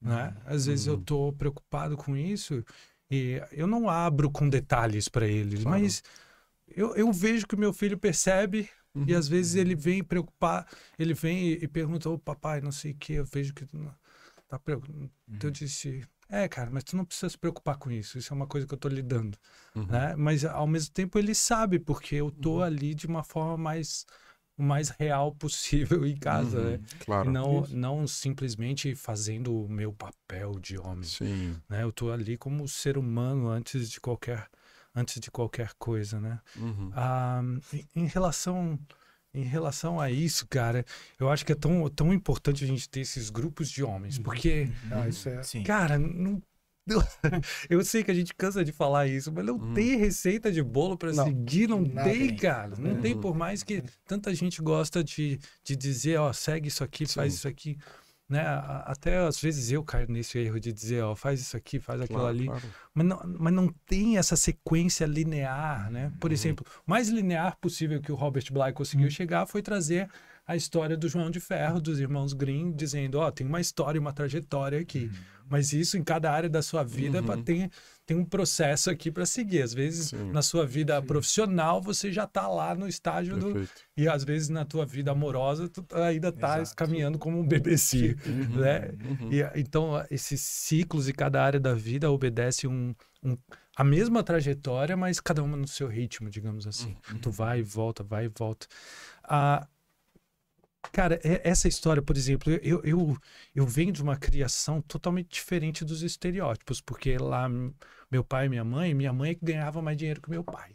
né? Às vezes uhum. eu tô preocupado com isso e eu não abro com detalhes para eles, claro. mas eu, eu vejo que meu filho percebe uhum. e às vezes uhum. ele vem preocupar, ele vem e, e pergunta, ô oh, papai, não sei o que, eu vejo que tu não, tá preocupado. Uhum. Então eu uhum. disse, é, cara, mas tu não precisa se preocupar com isso. Isso é uma coisa que eu tô lidando, uhum. né? Mas ao mesmo tempo ele sabe porque eu tô uhum. ali de uma forma mais o mais real possível em casa, uhum, né? Claro. Não, isso. não simplesmente fazendo o meu papel de homem. Sim. Né? Eu estou ali como ser humano antes de qualquer antes de qualquer coisa, né? Uhum. Ah, em relação em relação a isso, cara, eu acho que é tão, tão importante a gente ter esses grupos de homens, uhum. porque, uhum. ah, é... cara, não *laughs* Eu sei que a gente cansa de falar isso, mas não hum. tem receita de bolo para seguir, não tem, cara. Não uhum. tem, por mais que tanta gente gosta de, de dizer, ó, segue isso aqui, Sim. faz isso aqui. Né? Até às vezes eu caio nesse erro de dizer, ó, faz isso aqui, faz aquilo ali. Claro. Mas, não, mas não tem essa sequência linear, né? Por uhum. exemplo, o mais linear possível que o Robert Bly conseguiu uhum. chegar foi trazer a história do João de Ferro, dos irmãos Green, dizendo, ó, tem uma história, uma trajetória aqui. Uhum. Mas isso em cada área da sua vida uhum. tem, tem um processo aqui para seguir. Às vezes, Sim. na sua vida Sim. profissional, você já está lá no estágio Perfeito. do. E às vezes, na tua vida amorosa, tu tá, ainda está caminhando como um bebezinho. Uhum. *laughs* Né? Uhum. E, uhum. então, esses ciclos e cada área da vida obedece um, um, a mesma trajetória, mas cada uma no seu ritmo, digamos assim. Uhum. Tu vai e volta, vai e volta. Ah, Cara, é, essa história, por exemplo, eu, eu, eu venho de uma criação totalmente diferente dos estereótipos, porque lá meu pai e minha mãe, minha mãe é ganhava mais dinheiro que meu pai.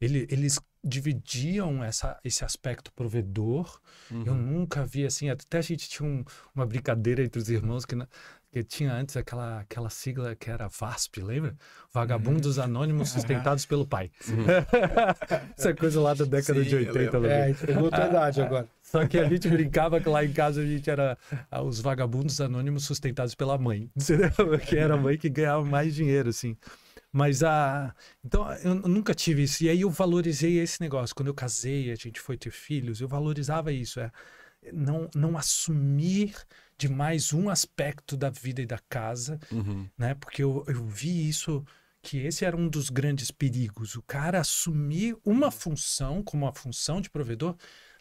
Ele, eles dividiam essa, esse aspecto provedor. Uhum. Eu nunca vi assim, até a gente tinha um, uma brincadeira entre os irmãos que na, que tinha antes aquela, aquela sigla que era VASP, lembra? Vagabundos hum. Anônimos *laughs* Sustentados pelo Pai. *laughs* Essa coisa lá da década Sim, de 80. Eu é, é idade agora. *laughs* Só que a gente brincava que lá em casa a gente era ah, os vagabundos anônimos sustentados pela mãe, que era a mãe que ganhava mais dinheiro, assim. Mas a. Então, eu nunca tive isso. E aí eu valorizei esse negócio. Quando eu casei, a gente foi ter filhos, eu valorizava isso. É não, não assumir de mais um aspecto da vida e da casa, uhum. né? Porque eu, eu vi isso, que esse era um dos grandes perigos. O cara assumir uma uhum. função, como a função de provedor,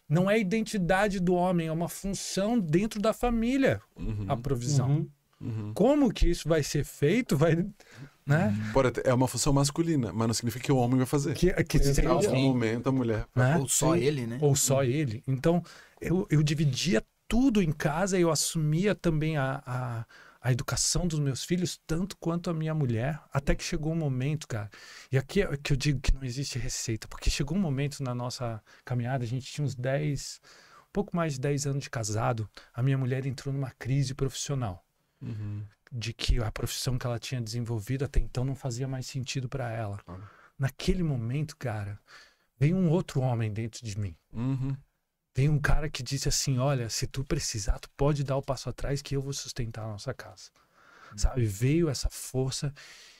não é a identidade do homem, é uma função dentro da família, uhum. a provisão. Uhum. uhum. Como que isso vai ser feito? Vai, né? Uhum. é uma função masculina, mas não significa que o homem vai fazer. Que, que seja, em algum momento a mulher. Né? Ou só Sim. ele, né? Ou só ele. Então, eu, eu dividia tudo em casa, eu assumia também a, a, a, educação dos meus filhos, tanto quanto a minha mulher, até que chegou um momento, cara. E aqui é que eu digo que não existe receita, porque chegou um momento na nossa caminhada, a gente tinha uns 10, um pouco mais de 10 anos de casado, a minha mulher entrou numa crise profissional. Uhum. De que a profissão que ela tinha desenvolvido até então não fazia mais sentido para ela. Uhum. Naquele momento, cara, veio um outro homem dentro de mim. Uhum tem um cara que disse assim: Olha, se tu precisar, tu pode dar o passo atrás que eu vou sustentar a nossa casa. Uhum. Sabe? Veio essa força.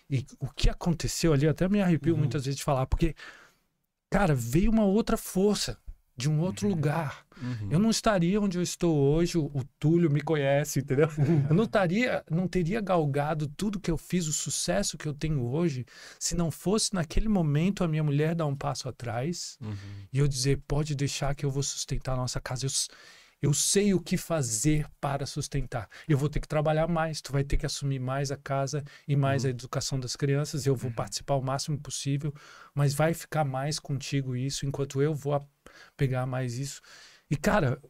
E o que aconteceu ali, até me arrepio uhum. muitas vezes de falar, porque, cara, veio uma outra força de um outro uhum. lugar. Uhum. Eu não estaria onde eu estou hoje, o, o Túlio me conhece, entendeu? *laughs* Eu não estaria, não teria galgado tudo que eu fiz, o sucesso que eu tenho hoje, se não fosse naquele momento a minha mulher dar um passo atrás uhum. e eu dizer, pode deixar que eu vou sustentar a nossa casa. Eu, eu sei o que fazer para sustentar. Eu vou ter que trabalhar mais, tu vai ter que assumir mais a casa e mais uhum. a educação das crianças. Eu vou uhum. participar o máximo possível, mas vai ficar mais contigo isso enquanto eu vou pegar mais isso. E, cara,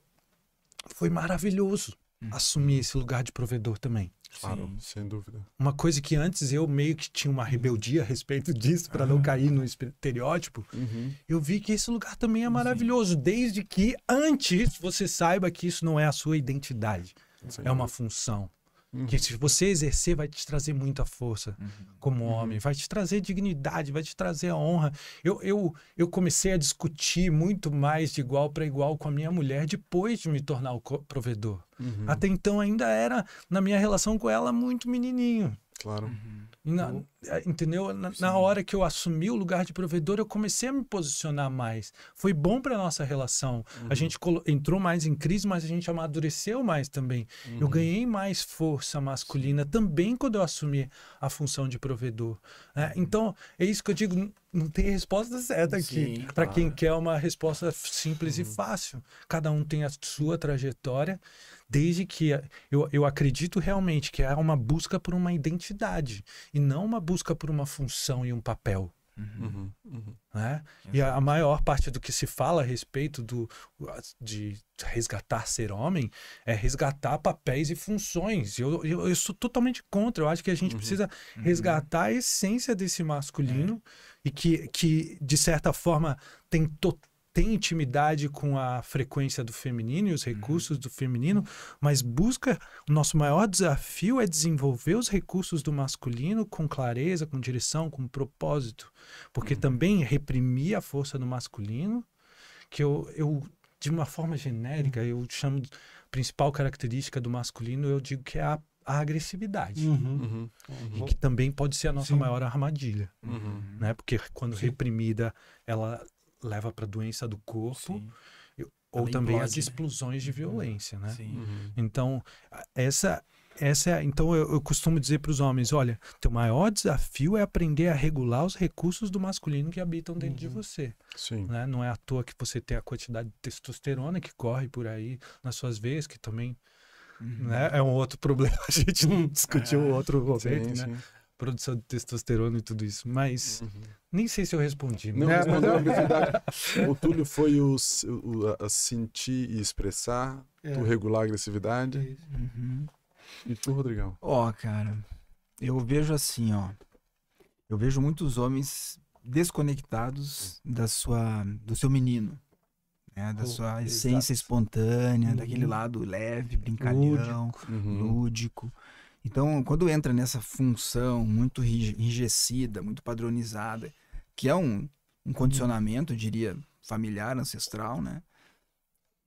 foi maravilhoso hum. assumir esse lugar de provedor também. Claro, Sim, sem dúvida. Uma coisa que antes eu meio que tinha uma rebeldia a respeito disso, para ah. não cair no estereótipo, uhum. eu vi que esse lugar também é maravilhoso, Sim. desde que antes você saiba que isso não é a sua identidade, Sim. é uma função. Uhum. Que se você exercer, vai te trazer muita força uhum. como uhum. homem, vai te trazer dignidade, vai te trazer a honra. Eu, eu, eu comecei a discutir muito mais de igual para igual com a minha mulher depois de me tornar o provedor. Uhum. Até então ainda era, na minha relação com ela, muito menininho. Claro. Uhum. Na, uhum. é, entendeu? Na, na, hora que eu assumi o lugar de provedor, eu comecei a me posicionar mais. Foi bom para nossa relação. Uhum. A gente entrou mais em crise, mas a gente amadureceu mais também. Uhum. Eu ganhei mais força masculina também quando eu assumi a função de provedor. Né? Uhum. então, é isso que eu digo: não tem resposta certa aqui. Para quem quer uma resposta simples uhum. e fácil, cada um tem a sua trajetória. Desde que eu, eu acredito realmente que é uma busca por uma identidade e não uma busca por uma função e um papel. Uhum, uhum. uhum. Né? E a, maior parte do que se fala a respeito do, de resgatar ser homem é resgatar papéis e funções. Eu, eu, eu sou totalmente contra. Eu acho que a gente uhum, precisa uhum. resgatar a essência desse masculino é. e que, que, de certa forma, tem total tem intimidade com a frequência do feminino e os uhum. recursos uhum. do feminino, mas busca. O nosso maior desafio é desenvolver os recursos do masculino com clareza, com direção, com propósito. Porque uhum. também reprimir a força do masculino, que eu, eu de uma forma genérica, uhum. eu chamo. Principal característica do masculino, eu digo que é a a agressividade. Uhum, uhum, uhum. E que também pode ser a nossa Sim. maior armadilha. Uhum. Né? Porque quando Sim. reprimida, ela leva para doença do corpo. Sim ou Ela também implode, as né? explosões né? de violência, né? Uhum. Então, essa essa é, então eu, eu costumo dizer para os homens, olha, teu maior desafio é aprender a regular os recursos do masculino que habitam dentro uhum. de você. Sim. Né? Não é à toa que você tem a quantidade de testosterona que corre por aí nas suas veias, que também uhum. né, é um outro *laughs* problema. A gente não *laughs* discutiu é, outro momento, sim, né? Sim. Produção de testosterona e tudo isso, mas uhum. Nem sei se eu respondi. Mas... Não, mas né? *laughs* mandou O Túlio foi o, o sentir e expressar, é. tu regular a agressividade. Uhum. E tu, Rodrigão? Ó, oh, cara, eu vejo assim, ó. Eu vejo muitos homens desconectados da sua, do seu menino. Né, da oh, sua essência exato. espontânea, uhum. daquele lado leve, brincalhão, lúdico. Uhum. lúdico. Então, quando entra nessa função muito enrijecida, muito padronizada, que é um, um uhum. condicionamento, eu diria, familiar, ancestral, né?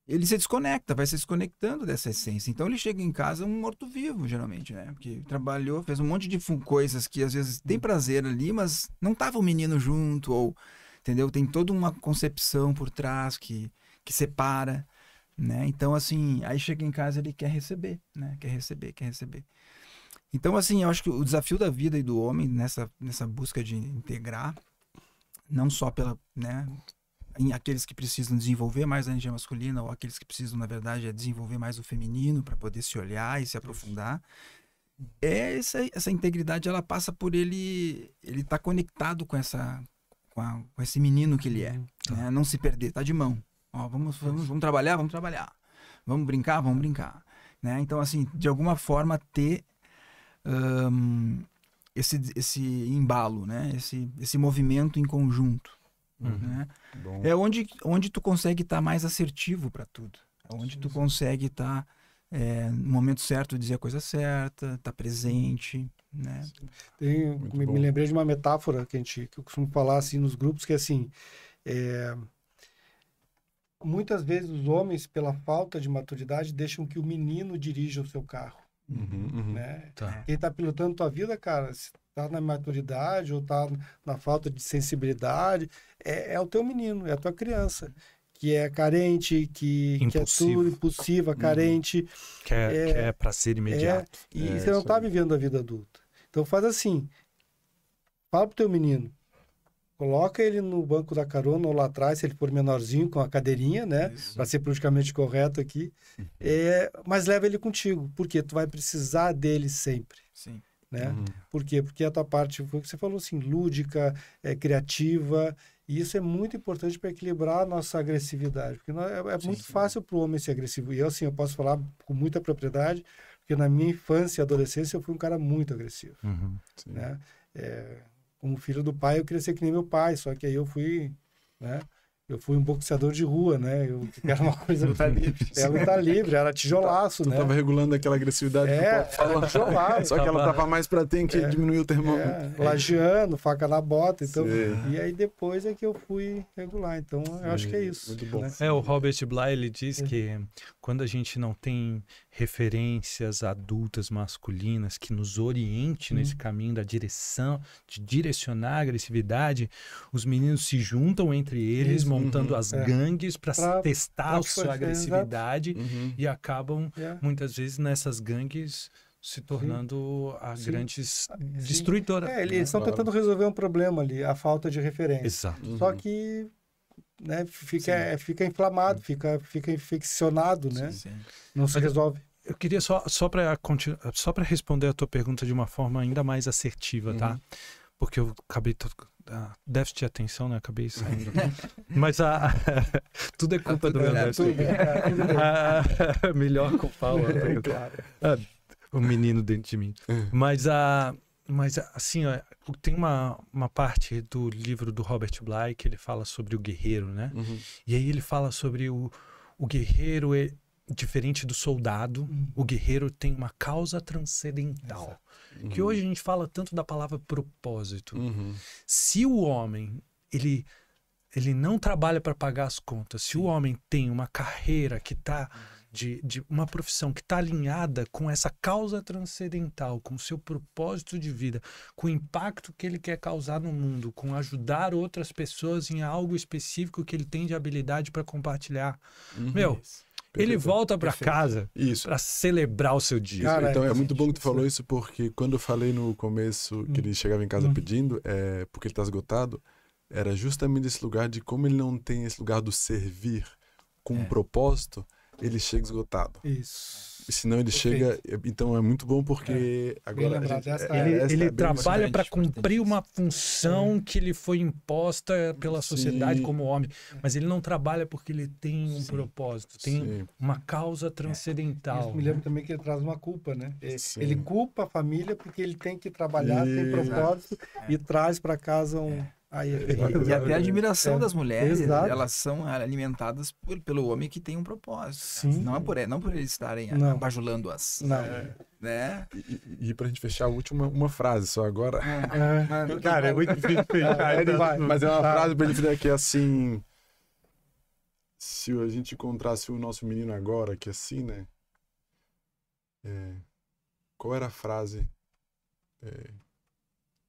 Ele se desconecta, vai se desconectando dessa essência. Então ele chega em casa um morto-vivo, geralmente, né? Porque trabalhou, fez um monte de coisas que às vezes tem uhum. prazer ali, mas não tava o menino junto, ou, entendeu? Tem toda uma concepção por trás que, que separa, né? Então, assim, aí chega em casa ele quer receber, né? Quer receber, quer receber. Então, assim, eu acho que o desafio da vida e do homem nessa, nessa busca de integrar não só pela, né, em aqueles que precisam desenvolver mais a energia masculina ou aqueles que precisam, na verdade, é desenvolver mais o feminino para poder se olhar e se aprofundar. É essa, essa integridade ela passa por ele ele estar tá conectado com essa com, a, com, esse menino que ele é, uhum. né? não se perder, tá de mão. Ó, vamos, vamos vamos trabalhar, vamos trabalhar. Vamos brincar, vamos brincar, né? Então assim, de alguma forma ter esse, esse embalo, né? Esse, esse movimento em conjunto. Uhum. Né? É onde, onde tu consegue estar tá mais assertivo para tudo. É onde tu consegue estar tá, é, no momento certo dizer a coisa certa, estar tá presente. Né? Tem, me, me, lembrei de uma metáfora que, a gente, que eu costumo falar assim, nos grupos, que é assim. É, muitas vezes os homens, pela falta de maturidade, deixam que o menino dirija o seu carro. Uhum, uhum. Né? Tá. Quem está pilotando tua vida, cara, se tá na maturidade ou tá na falta de sensibilidade, é, é o teu menino, é a tua criança. Que é carente, que, que é tudo impulsiva, é uhum. carente. Uhum. Quer, é, para ser imediato. É, e é, você não está vivendo a vida adulta. Então faz assim, fala pro teu menino, Coloca ele no banco da carona ou lá atrás, se ele for menorzinho, com a cadeirinha, né? Para ser politicamente correto aqui. *laughs* É, mas leva ele contigo, porque tu vai precisar dele sempre. Sim. Né? Uhum. Por quê? Porque a tua parte foi o que você falou, assim, lúdica, é, criativa, e isso é muito importante para equilibrar a nossa agressividade, porque nós, é, é sim, muito sim. fácil para o homem ser agressivo. E eu, assim, eu posso falar com muita propriedade, porque na minha infância e adolescência eu fui um cara muito agressivo, uhum, né? É, como filho do pai, eu queria ser que nem meu pai, só que aí eu fui, né? Eu fui um boxeador de rua, né? Eu era uma coisa tá luta *laughs* livre. Era tá livre, era tijolaço, tu, tu né? Tava regulando aquela agressividade é, que o é, tijolaço. Só que ela tava mais para ter que é, diminuir o termômetro. É, lajeando, faca na bota, então. Sim. E aí depois é que eu fui regular. Então, eu Sim. acho que é isso. Muito bom. Né? É, o Robert Bly ele diz que quando a gente não tem referências adultas masculinas que nos oriente hum. nesse uhum. caminho da direção, de direcionar a agressividade, os meninos se juntam entre eles, Isso, montando uhum, as é. gangues para testar pra a sua agressividade uhum. e acabam yeah. É. muitas vezes nessas gangues se tornando Sim. a Sim. grandes ah, destruidora. É, eles né? estão tentando resolver um problema ali, a falta de referência. Exato. Só uhum. que né, fica, eh, fica inflamado, fica, fica infeccionado, né? Sim. Não se resolve. Eu queria só, só para só para responder a tua pergunta de uma forma ainda mais assertiva, tá? uhum. tá? Porque eu acabei todo, ah, déficit de atenção, né? Acabei saindo. Uhum. *laughs* Mas a, *laughs* tudo é ah, culpa do é, é, meu déficit. Ah, *laughs* melhor culpar o, claro. Ah, o menino dentro de mim. Uhum. Mas a, mas assim, ó, tem uma, uma parte do livro do Robert Bly que ele fala sobre o guerreiro, né? Uhum. E aí ele fala sobre o, o guerreiro, é, diferente do soldado, uhum. o guerreiro tem uma causa transcendental. Uhum. Que hoje a gente fala tanto da palavra propósito. Uhum. Se o homem, ele ele não trabalha para pagar as contas. Se o homem tem uma carreira que está de, de uma profissão que está alinhada com essa causa transcendental, com o seu propósito de vida, com o impacto que ele quer causar no mundo, com ajudar outras pessoas em algo específico que ele tem de habilidade para compartilhar. Uhum. Meu. Ele volta para casa para celebrar o seu dia. Cara, então é, é muito bom que tu falou né? isso porque quando eu falei no começo que hum. ele chegava em casa hum. pedindo, é porque ele está esgotado, era justamente esse lugar de como ele não tem esse lugar do servir com é. um propósito, ele chega esgotado. Isso. Senão ele Perfeito. chega. É, então é muito bom porque é. agora. gente, essa, ele, é, é essa ele é trabalha para cumprir uma função que ele foi imposta pela sociedade Sim. como homem. Mas ele não trabalha porque ele tem um Sim. propósito, tem Sim. uma causa transcendental. Isso me lembro né? também que ele traz uma culpa, né? Ele culpa a família porque ele tem que trabalhar, Isso. tem propósito e traz para casa um Aí, *laughs* e, e, até a admiração é, das mulheres, exato. elas são alimentadas por, pelo homem que tem um propósito. Sim. Não é por, não por eles estarem ah, bajulando as Não. Né? É. né? E, e pra gente fechar a última, uma frase só agora. É. *laughs* é. Cara, é muito difícil fechar. É, então, Mas é uma tá. frase pra gente falar que é assim. Se a gente encontrasse o nosso menino agora, que assim, né? qual era a frase? É,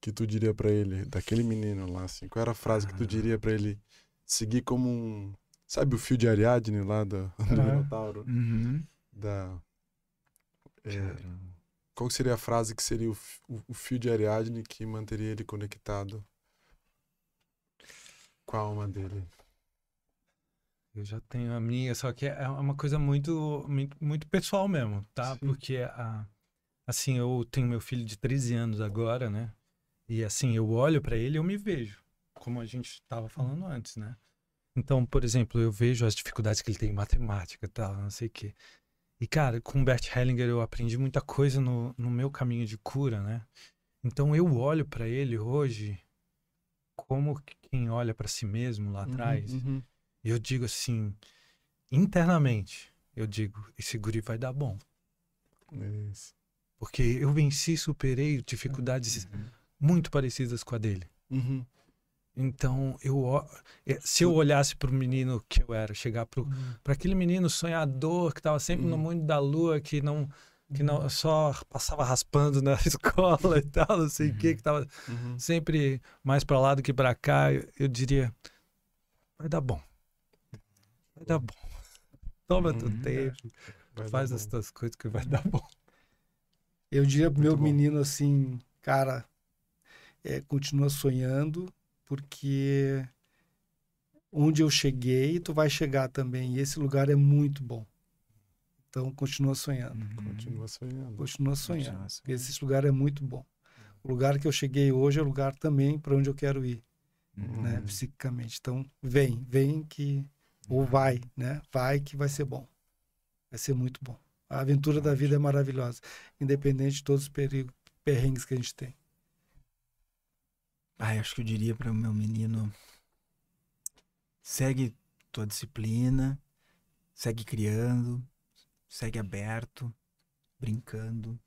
que tu diria para ele, daquele menino lá, assim? Qual era a frase ah. que tu diria para ele seguir como um. Sabe o fio de Ariadne lá do, *laughs* do ah. Minotauro? Uhum. Da. É, qual seria a frase que seria o, o, o fio de Ariadne que manteria ele conectado com a alma dele? Eu já tenho a minha, só que é uma coisa muito, muito, pessoal mesmo, tá? Sim. Porque, a, assim, eu tenho meu filho de 13 anos agora, né? E assim, eu olho para ele e eu me vejo, como a gente estava falando antes, né? Então, por exemplo, eu vejo as dificuldades que ele tem em matemática e tal, não sei o quê. E, cara, com o Bert Hellinger eu aprendi muita coisa no, no meu caminho de cura, né? Então eu olho para ele hoje como quem olha para si mesmo lá uhum, atrás. Uhum, uhum. Eu digo assim, internamente, eu digo, esse guri vai dar bom. Isso. Porque eu venci, superei dificuldades uhum muito parecidas com a dele. Uhum. Então, eu, é, se eu olhasse para o menino que eu era, chegar para uhum. aquele menino sonhador que estava sempre uhum. no mundo da lua, que não que não uhum. só passava raspando na *laughs* escola e tal, não sei o uhum. que, que estava uhum. sempre mais para lá do que para cá, eu, eu, diria: vai dar bom, vai dar bom, *laughs* toma teu tempo, faz as tuas coisas que vai dar bom. Eu diria pro meu bom. menino assim, cara, é, continua sonhando, porque onde eu cheguei, tu vai chegar também. E esse lugar é muito bom. Então, continua sonhando. Uhum. Continua sonhando. Continua sonhando. Continua sonhando. Esse lugar é muito bom. O lugar que eu cheguei hoje é o lugar também para onde eu quero ir, uhum. né, psiquicamente. Então, vem, vem que ou uhum. vai, né? Vai que vai ser bom. Vai ser muito bom. A aventura da vida é maravilhosa, independente de todos os perigos, perrengues que a gente tem. Ah, acho que eu diria para o meu menino: segue tua disciplina, segue criando, segue aberto, brincando,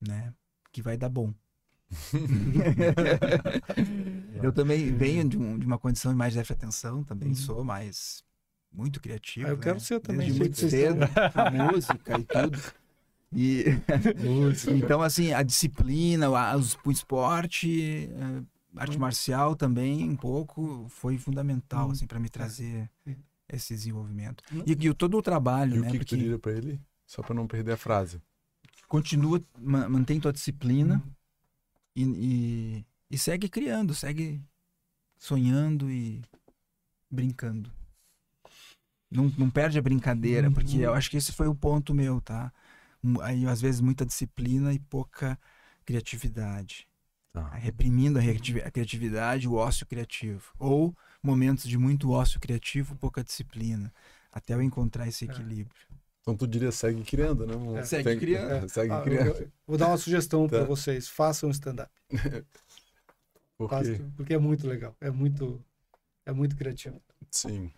né? Que vai dar bom. *laughs* eu também uhum. venho de, um, de, uma condição de mais déficit também uhum. sou mais muito criativo. Ah, eu quero né? ser também. Desde muito cedo, a música e tudo. E... *laughs* então, assim, a disciplina, o, o esporte, a é, arte uhum. marcial também, um pouco, foi fundamental, hum. assim, para me trazer esse desenvolvimento. E, e, todo o trabalho, e né? o que, Porque... que tu diria para ele? Só para não perder a frase. Continua, mantém tua disciplina hum. e, e, e segue criando, segue sonhando e brincando. Não, não perde a brincadeira, porque eu uhum. acho que esse foi o ponto meu, tá? aí às vezes muita disciplina e pouca criatividade. Tá. Reprimindo a criatividade, o ócio criativo. Ou momentos de muito ócio criativo, pouca disciplina. Até eu encontrar esse é. equilíbrio. Então tu diria segue criando, né? É, segue Tem, criando. É, *laughs* segue ah, criando. Eu, eu vou dar uma sugestão tá. para vocês. Façam stand-up. *laughs* Por porque é muito legal. É muito, é muito criativo. Sim.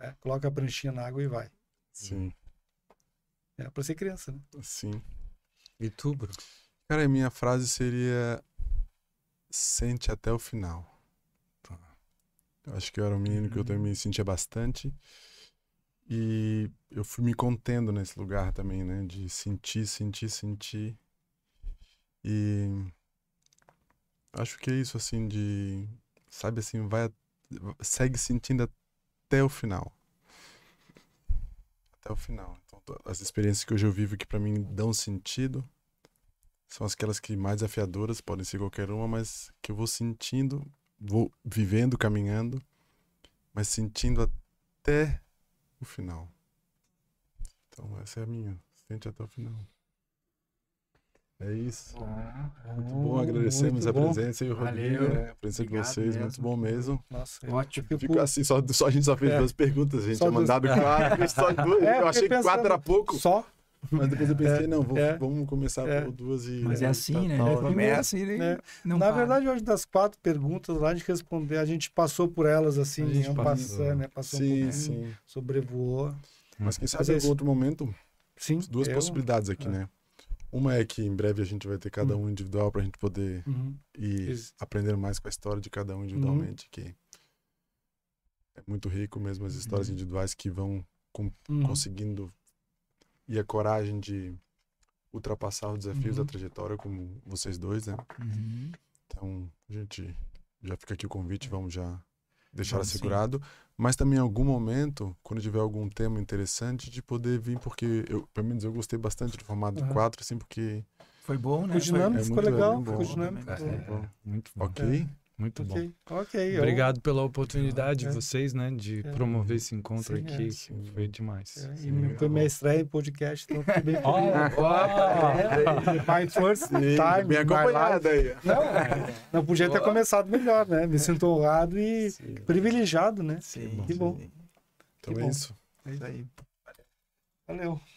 É, coloca a pranchinha na água e vai. Sim. Era é, pra ser criança, né? Sim. E tu, Bruno? Cara, a minha frase seria sente até o final. Tá. Eu acho que eu era um menino que eu também me sentia bastante. E eu fui me contendo nesse lugar também, né? De sentir, sentir, sentir. E acho que é isso, assim, de. Sabe assim, vai. Segue sentindo até o final até o final. Então, as experiências que hoje eu vivo que para mim dão sentido são aquelas que mais afiadoras podem ser qualquer uma, mas que eu vou sentindo, vou vivendo, caminhando, mas sentindo até o final. Então essa é a minha, sente até o final. É isso. É muito bom, agradecemos muito a bom. presença e o Rodrigo, é, a presença de vocês, mesmo. muito bom mesmo. Nossa, ótimo. Fico... Fico assim, só, só, a gente só fez é. duas perguntas, a gente. tinha é mandado *laughs* quatro, só duas. É, eu achei que quatro era pouco. Só? Mas depois eu pensei, é, não, vou, é, vamos começar é, por duas e. Mas é assim, tá né? É começa né? Na para. verdade, hoje das quatro perguntas lá de responder, a gente passou por elas assim, um passando, né? Passou sim, um sim. sobrevoou. Mas quem sabe em outro momento. Sim. Duas eu, possibilidades aqui, né? Uma é que em breve a gente vai ter cada hum. um individual para a gente poder uhum. ir Isso. aprender mais com a história de cada um uhum. individualmente, uhum. que é muito rico mesmo as histórias uhum. individuais que vão com, uhum. conseguindo e a coragem de ultrapassar os desafios da uhum. trajetória, como vocês dois, né? Então, gente, já fica aqui o convite, vamos já deixar ah, assegurado, sim. mas também em algum momento, quando tiver algum tema interessante, de poder vir, porque eu, pelo menos eu gostei bastante do formato uhum. 4, assim, porque. Foi bom, né? Foi dinâmico, é ficou é legal. bom, ficou dinâmico. É, é, muito bom. Ok. É. Muito okay, bom. Ok. Obrigado eu... pela oportunidade, é. vocês, né, de é. promover esse encontro Sim, aqui. É. Foi demais. É, e foi minha estreia em podcast, então fiquei bem *laughs* feliz. oh, my first time. Bem acompanhada aí. Não, *laughs* não podia ter começado melhor, né? Me sinto honrado e Sim. privilegiado, né? Sim. Que bom. Sim. Então que é bom. isso. É isso aí. Valeu.